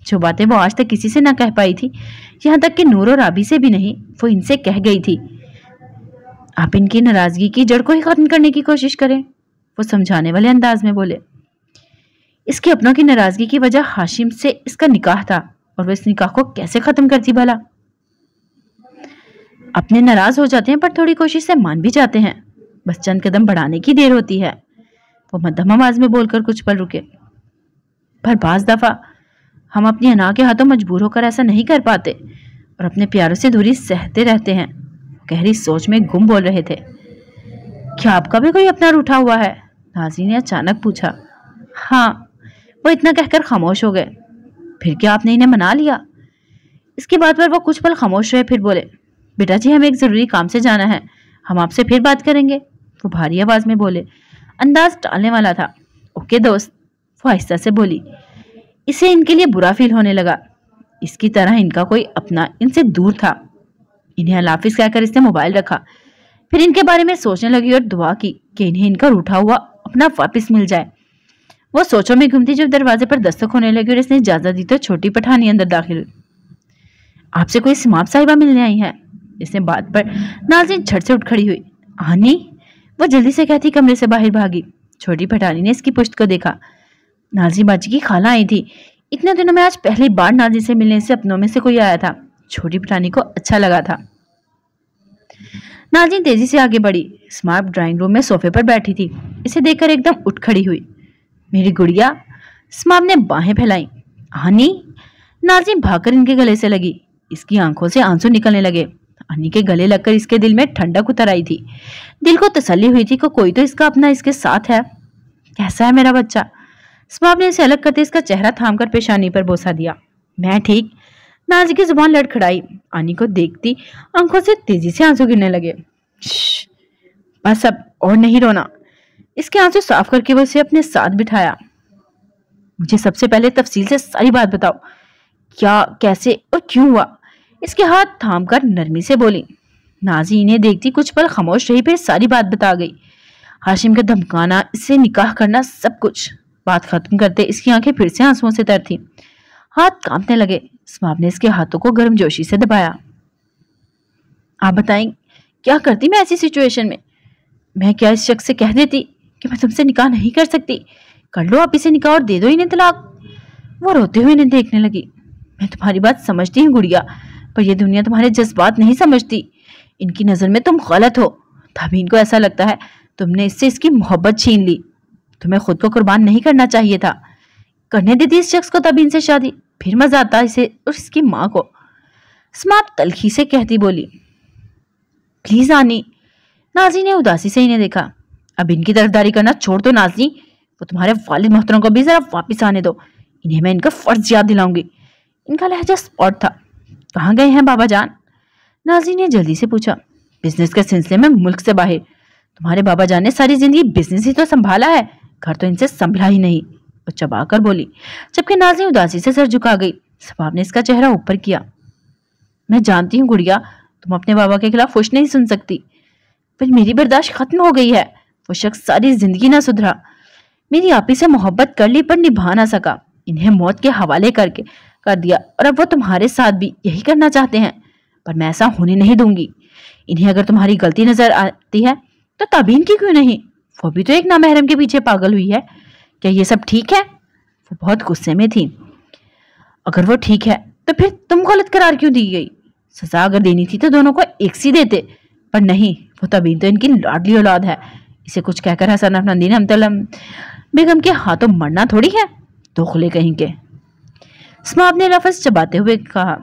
जो बातें वो आज तक किसी से ना कह पाई थी यहाँ तक कि नूर और आबी से भी नहीं वो इनसे कह गई थी आप इनकी नाराजगी की जड़ को ही खत्म करने की कोशिश करें वो समझाने वाले अंदाज में बोले इसके अपनों की नाराजगी की वजह हाशिम से इसका निकाह था और वह इस निकाह को कैसे खत्म करती भला अपने नाराज हो जाते हैं पर थोड़ी कोशिश से मान भी जाते हैं बस चंद कदम बढ़ाने की देर होती है वो मध्यम आवाज में बोलकर कुछ पल रुके पर बाज दफा हम अपनी अना के हाथों मजबूर होकर ऐसा नहीं कर पाते और अपने प्यारों से दूरी सहते रहते हैं गहरी सोच में गुम बोल रहे थे क्या आपका भी कोई अपना रूठा हुआ है नाजी ने अचानक पूछा हाँ वो इतना कहकर खामोश हो गए फिर क्या आपने इन्हें मना लिया इसके बाद पर वो कुछ पल खामोश रहे फिर बोले बेटा जी हमें एक ज़रूरी काम से जाना है हम आपसे फिर बात करेंगे वो भारी आवाज़ में बोले अंदाज टालने वाला था ओके दोस्त वो आहिस्ता से बोली इसे इनके लिए बुरा फील होने लगा इसकी तरह इनका कोई अपना इनसे दूर था इन्हें अलाफिज कहकर इसने मोबाइल रखा फिर इनके बारे में सोचने लगी और दुआ की कि इन्हें इनका रूठा हुआ अपना वापस मिल जाए वो सोचों में घूमती जब दरवाजे पर दस्तक होने लगी और इसने इजाजत दी तो छोटी पठानी अंदर दाखिल हुई आपसे कोई समाप साहिबा मिलने आई है इसने बात पर नाजिन झट से उठ खड़ी हुई आनी वो जल्दी से कहती कमरे से बाहर भागी छोटी पठानी ने इसकी पुष्ट को देखा नाजी बाजी की खाला आई थी इतने दिनों में आज पहली बार नाजी से मिलने से अपनों में से कोई आया था छोटी पटानी को अच्छा लगा था नाजी तेजी से आगे बढ़ी स्मार्ट ड्राइंग रूम में सोफे पर बैठी थी इसे देखकर एकदम उठ खड़ी हुई मेरी गुड़िया स्मार्ट ने बाहें फैलाई हनी नाजी भागकर इनके गले से लगी इसकी आंखों से आंसू निकलने लगे हनी के गले लगकर इसके दिल में ठंडक उतर आई थी दिल को तसली हुई थी को कोई तो इसका अपना इसके साथ है कैसा है मेरा बच्चा स्बाब ने उसे अलग करते इसका चेहरा थाम कर पेशानी पर बोसा दिया मैं ठीक नाज की जुबान लड़खड़ाई आनी को देखती आंखों से तेजी से आंसू गिरने लगे बस अब और नहीं रोना इसके आंसू साफ करके वो उसे अपने साथ बिठाया मुझे सबसे पहले तफसील से सारी बात बताओ क्या कैसे और क्यों हुआ इसके हाथ थाम कर नरमी से बोली नाजी इन्हें देखती कुछ पल खामोश रही फिर सारी बात बता गई हाशिम का धमकाना इससे निकाह करना सब कुछ बात खत्म करते इसकी आंखें फिर से आंसुओं से तर थी हाथ कांपने लगे स्वाब ने इसके हाथों को गर्म जोशी से दबाया आप बताएं क्या करती मैं ऐसी सिचुएशन में मैं क्या इस शख्स से कह देती कि मैं तुमसे निकाह नहीं कर सकती कर लो आप इसे निकाह और दे दो इन्हें तलाक वो रोते हुए इन्हें देखने लगी मैं तुम्हारी बात समझती हूँ गुड़िया पर यह दुनिया तुम्हारे जज्बात नहीं समझती इनकी नज़र में तुम गलत हो तभी इनको ऐसा लगता है तुमने इससे इसकी मोहब्बत छीन ली तुम्हें खुद को कुर्बान नहीं करना चाहिए था करने देती इस शख्स को तब इनसे शादी फिर मजा आता इसे और इसकी माँ को स्मार्ट तलखी से कहती बोली प्लीज आनी नाजी ने उदासी से इन्हें देखा अब इनकी दर्दारी करना छोड़ दो नाजी वो तुम्हारे वालिद मोहतरों को भी जरा वापस आने दो इन्हें मैं इनका फर्ज याद दिलाऊंगी इनका लहजा स्पॉट था कहाँ गए हैं बाबा जान नाजी ने जल्दी से पूछा बिजनेस के सिलसिले में मुल्क से बाहर तुम्हारे बाबा जान ने सारी जिंदगी बिजनेस ही तो संभाला है घर तो इनसे संभला ही नहीं वो चबाकर बोली जबकि नाजी उदासी से सर झुका गई सबाब ने इसका चेहरा ऊपर किया मैं जानती हूँ गुड़िया तुम अपने बाबा के खिलाफ खुश नहीं सुन सकती पर मेरी बर्दाश्त खत्म हो गई है वो शख्स सारी जिंदगी ना सुधरा मेरी आप ही से मोहब्बत कर ली पर निभा ना सका इन्हें मौत के हवाले करके कर दिया और अब वो तुम्हारे साथ भी यही करना चाहते हैं पर मैं ऐसा होने नहीं दूंगी इन्हें अगर तुम्हारी गलती नजर आती है तो तब इनकी क्यों नहीं वो भी तो एक नामहरम के पीछे पागल हुई है क्या ये सब ठीक है वो बहुत गुस्से में थी अगर वो ठीक है तो फिर तुम गलत करार क्यों दी गई सजा अगर देनी थी तो दोनों को एक सी देते पर नहीं वो तभी तो इनकी लाडली औलाद है इसे कुछ कहकर हसन नंदीन तलम बेगम के हाथों मरना थोड़ी है दोखले कहीं के स्माब ने लफज चबाते हुए कहा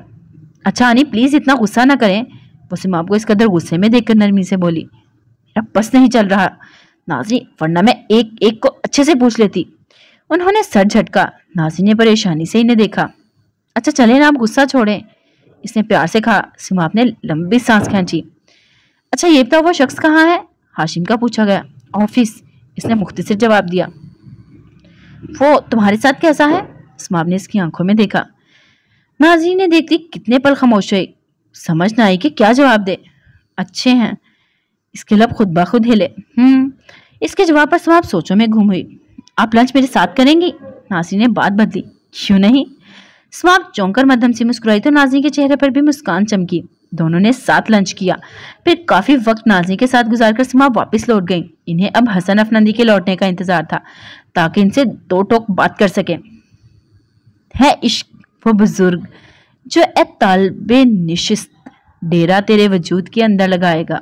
अच्छा आनी प्लीज़ इतना गुस्सा ना करें वो सिमाब को इस कदर गुस्से में देखकर नरमी से बोली मेरा बस नहीं चल रहा नाजनी वरना मैं एक एक को अच्छे से पूछ लेती उन्होंने सर झटका नाजी ने परेशानी से इन्हें देखा अच्छा चले ना आप गुस्सा छोड़ें इसने प्यार से कहा सिमाब ने लंबी सांस खींची अच्छा ये बताओ वो शख्स कहाँ है हाशिम का पूछा गया ऑफिस इसने मुख्तसर जवाब दिया वो तुम्हारे साथ कैसा है इसमाब ने इसकी आंखों में देखा नाजी ने देखती कितने पल खामोश हुई समझ ना आई कि क्या जवाब दे अच्छे हैं इसके लब खुद ब खुद हिले हम्म इसके जवाब पर समाप्त सोचों में घूम हुई आप लंच मेरे साथ करेंगी नाजरी ने बात बदली क्यों नहीं समाप्त चौंकर मध्यम से मुस्कुराई तो नाजनी के चेहरे पर भी मुस्कान चमकी दोनों ने साथ लंच किया फिर काफ़ी वक्त नाजनी के साथ गुजारकर सीमा वापस लौट गई इन्हें अब हसन अफनंदी के लौटने का इंतज़ार था ताकि इनसे दो टोक बात कर सके है इश्क वो बुज़ुर्ग जो ए तालबे निशिस्त डेरा तेरे वजूद के अंदर लगाएगा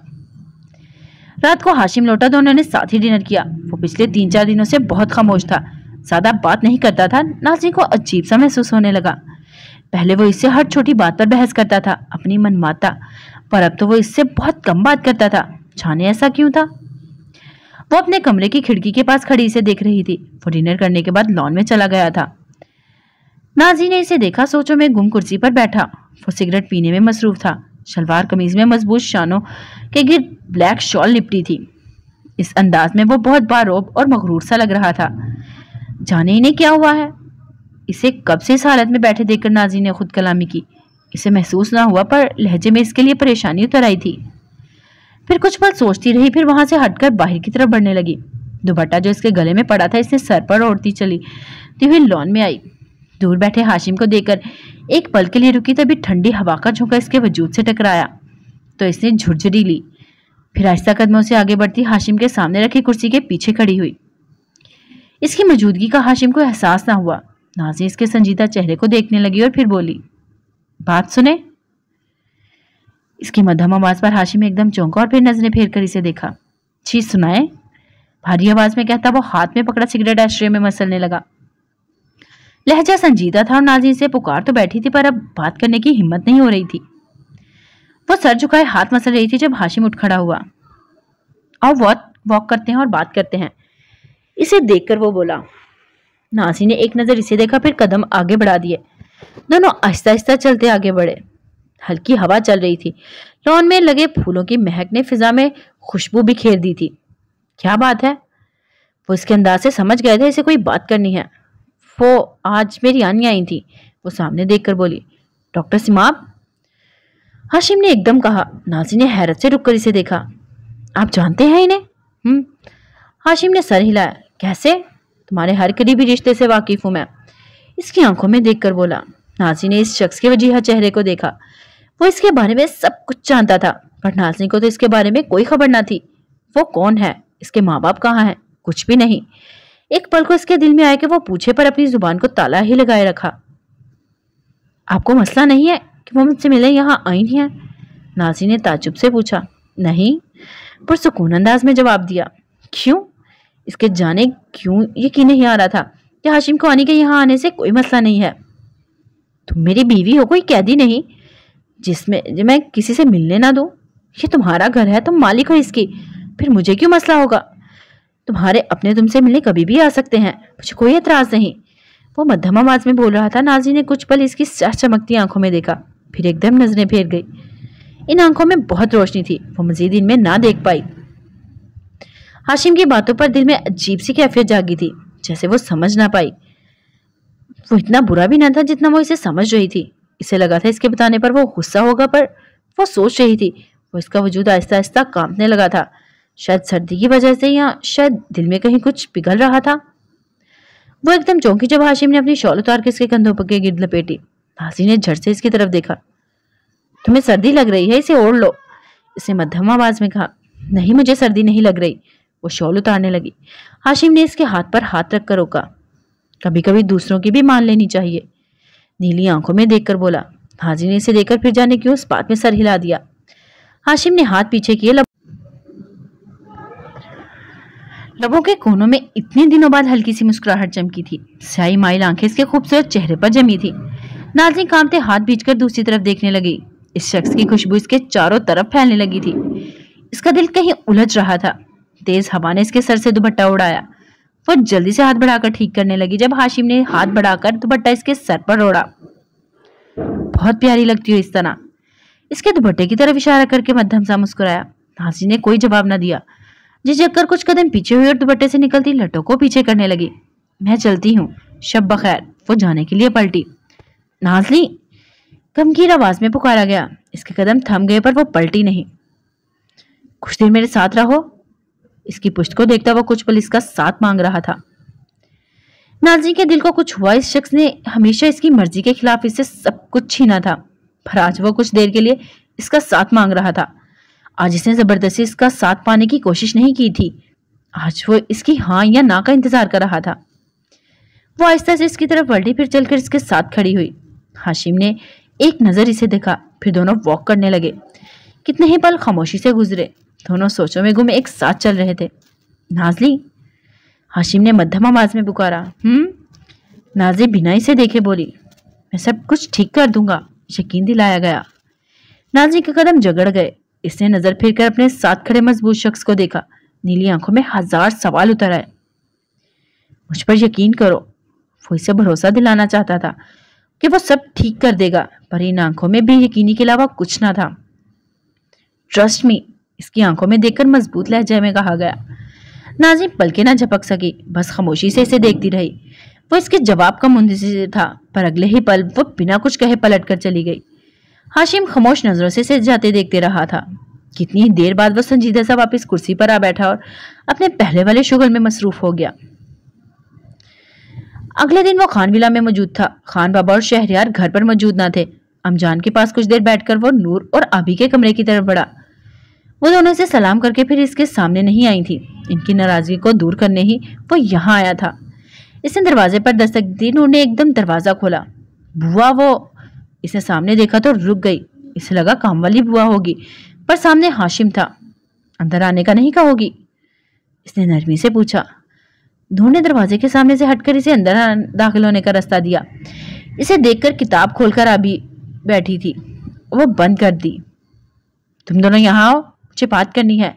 रात को हाशिम लौटा तो उन्होंने साथ ही डिनर किया वो पिछले तीन चार दिनों से बहुत खामोश था ज़्यादा बात नहीं करता था नाजी को अजीब सा महसूस होने लगा पहले वो इससे हर छोटी बात पर बहस करता था अपनी मन माता पर अब तो वो इससे बहुत कम बात करता था जाने ऐसा क्यों था वो अपने कमरे की खिड़की के पास खड़ी इसे देख रही थी वो डिनर करने के बाद लॉन में चला गया था नाजी ने इसे देखा सोचो में गुम कुर्सी पर बैठा वो सिगरेट पीने में मसरूफ था शलवार कमीज में मजबूत शानों के गिर ब्लैक शॉल लिपटी थी इस अंदाज में वो बहुत बारोब और मकरूर सा लग रहा था जाने इन्हें क्या हुआ है इसे कब से इस हालत में बैठे देखकर नाजी ने खुद कलामी की इसे महसूस ना हुआ पर लहजे में इसके लिए परेशानी उतर आई थी फिर कुछ पल सोचती रही फिर वहां से हटकर बाहर की तरफ बढ़ने लगी दुपट्टा जो इसके गले में पड़ा था इसने सर पर ओढ़ती चली तो हुई लॉन में आई दूर बैठे हाशिम को देखकर एक पल के लिए रुकी तभी ठंडी हवा का झोंका इसके वजूद से टकराया तो इसने झुरझुरी ली फिर आहिस्ता कदमों से आगे बढ़ती हाशिम के सामने रखी कुर्सी के पीछे खड़ी हुई इसकी मौजूदगी का हाशिम को एहसास ना हुआ नाजी इसके संजीदा चेहरे को देखने लगी और फिर बोली बात सुने इसकी मध्यम आवाज़ पर हाशिम एकदम चौंका और फिर नजरें फेर कर इसे देखा चीज सुनाए भारी आवाज़ में कहता वो हाथ में पकड़ा सिगरेट आश्रय में मसलने लगा लहजा संजीदा था और नाजिन से पुकार तो बैठी थी पर अब बात करने की हिम्मत नहीं हो रही थी वो सर झुकाए हाथ मसल रही थी जब हाशिम उठ खड़ा हुआ और वॉक वॉक करते हैं और बात करते हैं इसे देखकर वो बोला नाजी ने एक नज़र इसे देखा फिर कदम आगे बढ़ा दिए दोनों आहिस्ता आहिस्ता चलते आगे बढ़े हल्की हवा चल रही थी लॉन में लगे फूलों की महक ने फिजा में खुशबू बिखेर दी थी क्या बात है वो इसके अंदाज से समझ गए थे इसे कोई बात करनी है वो आज मेरी आनी आई थी वो सामने देखकर बोली डॉक्टर सिमाब हाशिम ने एकदम कहा नाजी ने हैरत से रुककर इसे देखा आप जानते हैं इन्हें हम्म? हाशिम ने सर हिलाया कैसे तुम्हारे हर करीबी रिश्ते से वाकिफ हूं मैं इसकी आंखों में देखकर बोला नाजी ने इस शख्स के वजीहा चेहरे को देखा वो इसके बारे में सब कुछ जानता था पर नाजनी को तो इसके बारे में कोई खबर ना थी वो कौन है इसके माँ बाप कहाँ हैं कुछ भी नहीं एक पल को इसके दिल में आया कि वो पूछे पर अपनी जुबान को ताला ही लगाए रखा आपको मसला नहीं है कि वो मुझसे मिले यहाँ आई नहीं है नाजी ने ताजुब से पूछा नहीं पर सुकून अंदाज में जवाब दिया क्यों इसके जाने क्यों यकीन नहीं आ रहा था कि हाशिम को आने के यहाँ आने से कोई मसला नहीं है तुम मेरी बीवी हो कोई कैदी नहीं जिसमें मैं किसी से मिलने ना दूँ ये तुम्हारा घर है तुम मालिक हो इसकी फिर मुझे क्यों मसला होगा तुम्हारे अपने तुमसे मिलने कभी भी आ सकते हैं मुझे कोई एतराज नहीं वो मध्यम आवाज में बोल रहा था नाजी ने कुछ पल इसकी चमकती आंखों में देखा फिर एकदम नजरें फेर गई इन आंखों में बहुत रोशनी थी वो मजीद इनमें ना देख पाई हाशिम की बातों पर दिल में अजीब सी कैफियत जागी थी जैसे वो समझ ना पाई वो इतना बुरा भी ना था जितना वो इसे समझ रही थी इसे लगा था इसके बताने पर वो गुस्सा होगा पर वो सोच रही थी वो इसका वजूद आहिस्ता आहिस्ता कांपने लगा था शायद सर्दी की वजह से या शायद दिल में कहीं कुछ पिघल रहा था वो एकदम चौंकी जब हाशिम ने अपनी शॉल उतार के इसके कंधों पर के गिर लपेटी हाशिम ने झट से इसकी तरफ देखा तुम्हें सर्दी लग रही है इसे ओढ़ लो इसने मध्यम आवाज में कहा नहीं मुझे सर्दी नहीं लग रही वो शॉल उतारने लगी हाशिम ने इसके हाथ पर हाथ रखकर रोका कभी कभी दूसरों की भी मान लेनी चाहिए नीली आंखों में देखकर बोला हाजी ने इसे देखकर फिर जाने क्यों उस बात में सर हिला दिया हाशिम ने हाथ पीछे किए लबों के कोनों में इतने दिनों बाद हल्की सी मुस्कुराहट चमकी थी स्याही माइल आंखें इसके खूबसूरत चेहरे पर जमी थी नाजनी कामते हाथ कर दूसरी तरफ देखने लगी इस शख्स की खुशबू इसके चारों तरफ फैलने लगी थी इसका दिल कहीं उलझ रहा था तेज हवा ने इसके सर से दुपट्टा उड़ाया वह जल्दी से हाथ बढ़ाकर ठीक करने लगी जब हाशिम ने हाथ बढ़ाकर दुपट्टा इसके सर पर रोड़ा बहुत प्यारी लगती हो इस तरह इसके दुपट्टे की तरफ इशारा करके मध्यम सा मुस्कुराया नाजी ने कोई जवाब ना दिया झिझककर कुछ कदम पीछे हुई और दुपट्टे से निकलती लटो को पीछे करने लगी मैं चलती हूँ शब बखैर वो जाने के लिए पलटी नाजली गमगीर आवाज में पुकारा गया इसके कदम थम गए पर वो पलटी नहीं कुछ देर मेरे साथ रहो इसकी पुष्ट को देखता वो कुछ पल इसका साथ मांग रहा था नाजी के दिल को कुछ हुआ इस शख्स ने हमेशा इसकी मर्जी के खिलाफ इसे सब कुछ छीना था पर आज वो कुछ देर के लिए इसका साथ मांग रहा था आज इसने जबरदस्ती इसका साथ पाने की कोशिश नहीं की थी आज वो इसकी हाँ या ना का इंतजार कर रहा था वो आहिस्ता से इसकी तरफ पलटी फिर चलकर इसके साथ खड़ी हुई हाशिम ने एक नज़र इसे देखा फिर दोनों वॉक करने लगे कितने ही पल खामोशी से गुजरे दोनों सोचों में गुम एक साथ चल रहे थे नाजली हाशिम ने मध्यम आवाज में पुकारा हम्म नाजी बिना इसे देखे बोली मैं सब कुछ ठीक कर दूंगा यकीन दिलाया गया नाजी के कदम जगड़ गए इसने नजर फिरकर अपने साथ खड़े मजबूत शख्स को देखा नीली आंखों में हजार सवाल उतर आए मुझ पर यकीन करो वो इसे भरोसा दिलाना चाहता था कि वो सब ठीक कर देगा पर इन आंखों में भी यकीनी के अलावा कुछ ना था ट्रस्ट मी इसकी आंखों में देखकर मजबूत लहजे में कहा गया नाजिम पलके ना झपक सकी बस खामोशी से इसे देखती रही वो इसके जवाब का मुंतजर था पर अगले ही पल वो बिना कुछ कहे पलट कर चली गई हाशिम खामोश नज़रों से सिर जाते देखते रहा था कितनी देर बाद वह संजीदा सा वापस कुर्सी पर आ बैठा और अपने पहले वाले शुगल में मसरूफ हो गया अगले दिन वो विला में मौजूद था खान बाबा और शहरियार घर पर मौजूद ना थे अमजान के पास कुछ देर बैठकर वो नूर और आबी के कमरे की तरफ बढ़ा वो दोनों से सलाम करके फिर इसके सामने नहीं आई थी इनकी नाराजगी को दूर करने ही वो यहाँ आया था इसने दरवाजे पर दस्तक दी नूर ने एकदम दरवाज़ा खोला बुआ वो इसने सामने देखा तो रुक गई इसे लगा काम वाली बुआ होगी पर सामने हाशिम था अंदर आने का नहीं कहोगी इसने नरमी से पूछा धूल ने दरवाजे के सामने से हटकर इसे अंदर दाखिल होने का रास्ता दिया इसे देखकर किताब खोलकर अभी बैठी थी वो बंद कर दी तुम दोनों यहाँ आओ मुझे बात करनी है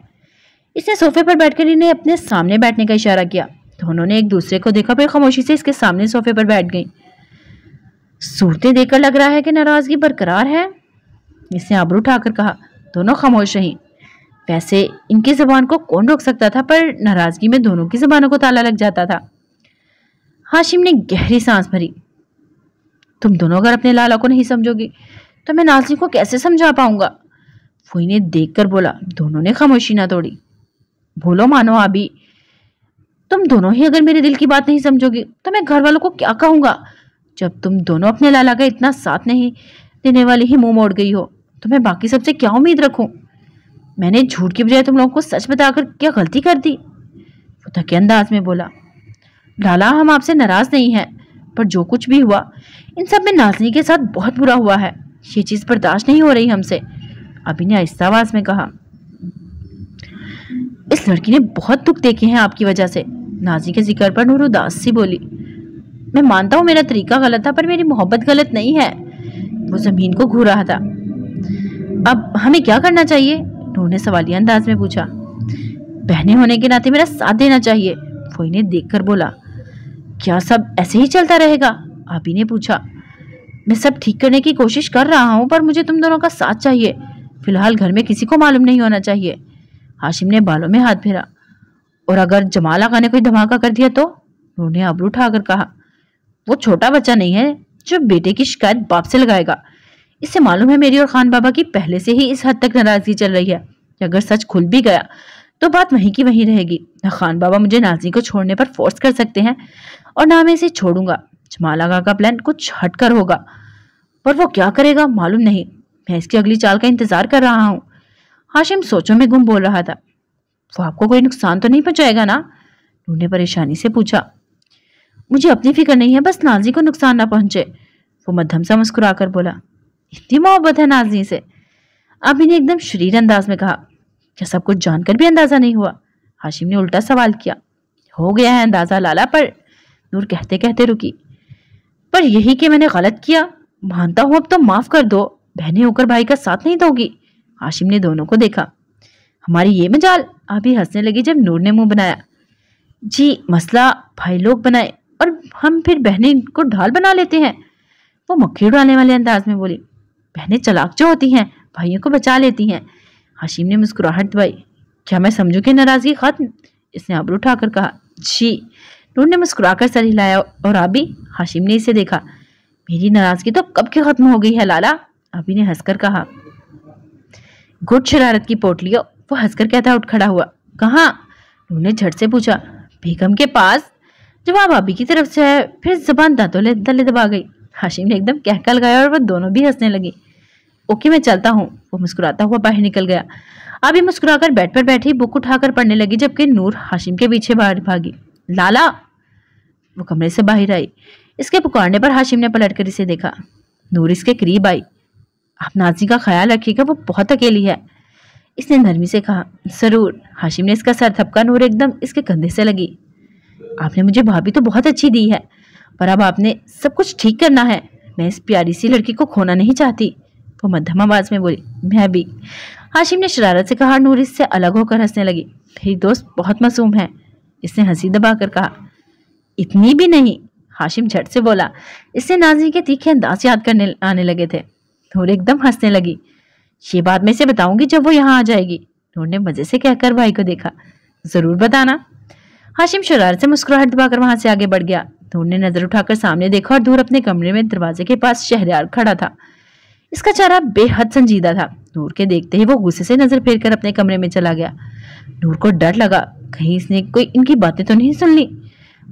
इसने सोफे पर बैठकर इन्हें अपने सामने बैठने का इशारा किया दोनों ने एक दूसरे को देखा फिर खामोशी से इसके सामने सोफे पर बैठ गई सूरतें देखकर लग रहा है कि नाराज़गी बरकरार है इसने आबरू उठाकर कहा दोनों खामोश रहीं वैसे इनकी ज़बान को कौन रोक सकता था पर नाराज़गी में दोनों की ज़बानों को ताला लग जाता था हाशिम ने गहरी सांस भरी तुम दोनों अगर अपने लाला को नहीं समझोगी तो मैं नाजिम को कैसे समझा पाऊंगा वो इन्हें देख कर बोला दोनों ने खामोशी ना तोड़ी बोलो मानो आबी तुम दोनों ही अगर मेरे दिल की बात नहीं समझोगी तो मैं घर वालों को क्या कहूँगा जब तुम दोनों अपने लाला का इतना साथ नहीं देने वाली ही मुंह मोड़ गई हो तो मैं बाकी सबसे क्या उम्मीद रखूं मैंने झूठ की बजाय तुम लोगों को सच बताकर क्या गलती कर दी वो थके अंदाज में बोला लाला हम आपसे नाराज़ नहीं हैं पर जो कुछ भी हुआ इन सब में नाजनी के साथ बहुत बुरा हुआ है ये चीज़ बर्दाश्त नहीं हो रही हमसे अभी ने आहिस्ता आवाज़ में कहा इस लड़की ने बहुत दुख देखे हैं आपकी वजह से नाजी के जिक्र पर नूर उदास सी बोली मैं मानता हूँ मेरा तरीका गलत था पर मेरी मोहब्बत गलत नहीं है वो ज़मीन को घूर रहा था अब हमें क्या करना चाहिए नूर ने सवालिया अंदाज में पूछा बहने होने के नाते मेरा साथ देना चाहिए वो इन्हें देख कर बोला क्या सब ऐसे ही चलता रहेगा आपी ने पूछा मैं सब ठीक करने की कोशिश कर रहा हूँ पर मुझे तुम दोनों का साथ चाहिए फिलहाल घर में किसी को मालूम नहीं होना चाहिए हाशिम ने बालों में हाथ फेरा और अगर जमाल आका ने कोई धमाका कर दिया तो उन्होंने अबरू उठाकर कहा वो छोटा बच्चा नहीं है जो बेटे की शिकायत बाप से लगाएगा इससे मालूम है मेरी और खान बाबा की पहले से ही इस हद तक नाराजगी चल रही है अगर सच खुल भी गया तो बात वहीं की वहीं रहेगी ना खान बाबा मुझे नाजी को छोड़ने पर फोर्स कर सकते हैं और ना मैं इसे छोड़ूंगा जमाल आगा का प्लान कुछ हटकर होगा पर वो क्या करेगा मालूम नहीं मैं इसकी अगली चाल का इंतजार कर रहा हूँ हाशिम सोचों में गुम बोल रहा था वो आपको कोई नुकसान तो नहीं पहुंचाएगा ना उन्होंने ने परेशानी से पूछा मुझे अपनी फिक्र नहीं है बस नाजी को नुकसान ना पहुंचे वो मध्यम सा मुस्कुरा कर बोला इतनी मोहब्बत है नाजी से अभी ने एकदम शरीर अंदाज में कहा क्या सब कुछ जानकर भी अंदाजा नहीं हुआ हाशिम ने उल्टा सवाल किया हो गया है अंदाजा लाला पर नूर कहते कहते रुकी पर यही कि मैंने गलत किया मानता हूं अब तो माफ कर दो बहने होकर भाई का साथ नहीं दोगी हाशिम ने दोनों को देखा हमारी ये मजाल अभी हंसने लगी जब नूर ने मुंह बनाया जी मसला भाई लोग बनाए हम फिर बहनें को ढाल बना लेते हैं वो मक्खी उड़ाने वाले अंदाज में बोली बहनें चलाक जो होती हैं भाइयों को बचा लेती हैं हशीम ने मुस्कुराहट दबाई क्या मैं समझू कि नाराज़गी खत्म इसने आबरू उठाकर कहा जी नूर ने मुस्कुराकर सर हिलाया और आबी हाशिम ने इसे देखा मेरी नाराज़गी तो कब की ख़त्म हो गई है लाला आबी ने हंसकर कहा गुड शरारत की पोटलियो वो हंसकर कहता उठ खड़ा हुआ कहा नूर ने झट से पूछा बेगम के पास जवाब अभी की तरफ से आया फिर जबान दांतों ले दले दबा गई हाशिम ने एकदम कहका लगाया और वह दोनों भी हंसने लगी ओके मैं चलता हूँ वो मुस्कुराता हुआ बाहर निकल गया अभी मुस्कुराकर बेड पर बैठी बुक उठाकर पढ़ने लगी जबकि नूर हाशिम के पीछे बाहर भागी लाला वो कमरे से बाहर आई इसके पुकारने पर हाशिम ने पलट कर इसे देखा नूर इसके करीब आई आप नाजी का ख्याल रखिएगा वो बहुत अकेली है इसने नरमी से कहा ज़रूर हाशिम ने इसका सर थपका नूर एकदम इसके कंधे से लगी आपने मुझे भाभी तो बहुत अच्छी दी है पर अब आपने सब कुछ ठीक करना है मैं इस प्यारी सी लड़की को खोना नहीं चाहती वो मध्यम आवाज़ में बोली मैं भी हाशिम ने शरारत से कहा नूर इससे अलग होकर हंसने लगी मेरी दोस्त बहुत मासूम है इसने हंसी दबाकर कहा इतनी भी नहीं हाशिम झट से बोला इससे नाजी के तीखे अंदाज याद करने आने लगे थे नूर एकदम हंसने लगी ये बात मैं इसे बताऊंगी जब वो यहाँ आ जाएगी नूर ने मज़े से कहकर भाई को देखा ज़रूर बताना हाशिम शरारत से मुस्कुराहट दबाकर वहां से आगे बढ़ गया धूर ने नजर उठाकर सामने देखा और धूर अपने कमरे में दरवाजे के पास शहरियार खड़ा था इसका चेहरा बेहद संजीदा था नूर के देखते ही वो गुस्से से नजर फेर कर अपने कमरे में चला गया नूर को डर लगा कहीं इसने कोई इनकी बातें तो नहीं सुन ली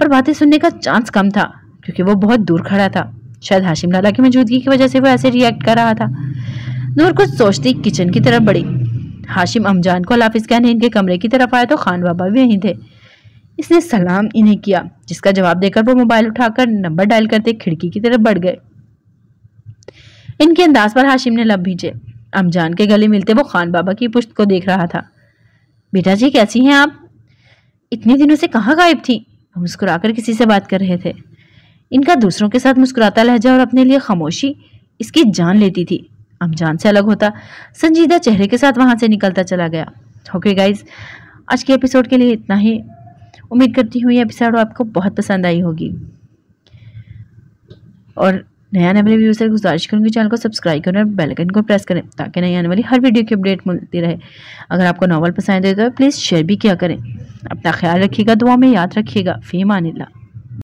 पर बातें सुनने का चांस कम था क्योंकि वो बहुत दूर खड़ा था शायद हाशिम लाला की मौजूदगी की वजह से वो ऐसे रिएक्ट कर रहा था नूर कुछ सोचती किचन की तरफ बढ़ी हाशिम अमजान को लाफिज कहने इनके कमरे की तरफ आया तो खान बाबा भी वहीं थे इसने सलाम इन्हें किया जिसका जवाब देकर वो मोबाइल उठाकर नंबर डायल करते खिड़की की तरफ बढ़ गए इनके अंदाज पर हाशिम ने लब भीजे अमजान के गले मिलते वो खान बाबा की पुश्त को देख रहा था बेटा जी कैसी हैं आप इतने दिनों से कहाँ गायब थी वो मुस्कुराकर किसी से बात कर रहे थे इनका दूसरों के साथ मुस्कुराता लहजा और अपने लिए खामोशी इसकी जान लेती थी अमजान से अलग होता संजीदा चेहरे के साथ वहाँ से निकलता चला गया ओके गाइज आज के एपिसोड के लिए इतना ही उम्मीद करती हूँ ये एपिसोड आपको बहुत पसंद आई होगी और नया आने वाले व्यूज से गुजारिश करूँगी चैनल को सब्सक्राइब करें और बेल आइकन को प्रेस करें ताकि नई आने वाली हर वीडियो की अपडेट मिलती रहे अगर आपको नॉवल पसंद आए तो प्लीज़ शेयर भी किया करें अपना ख्याल रखिएगा दुआ में याद रखिएगा फ़ीम आनिल्ला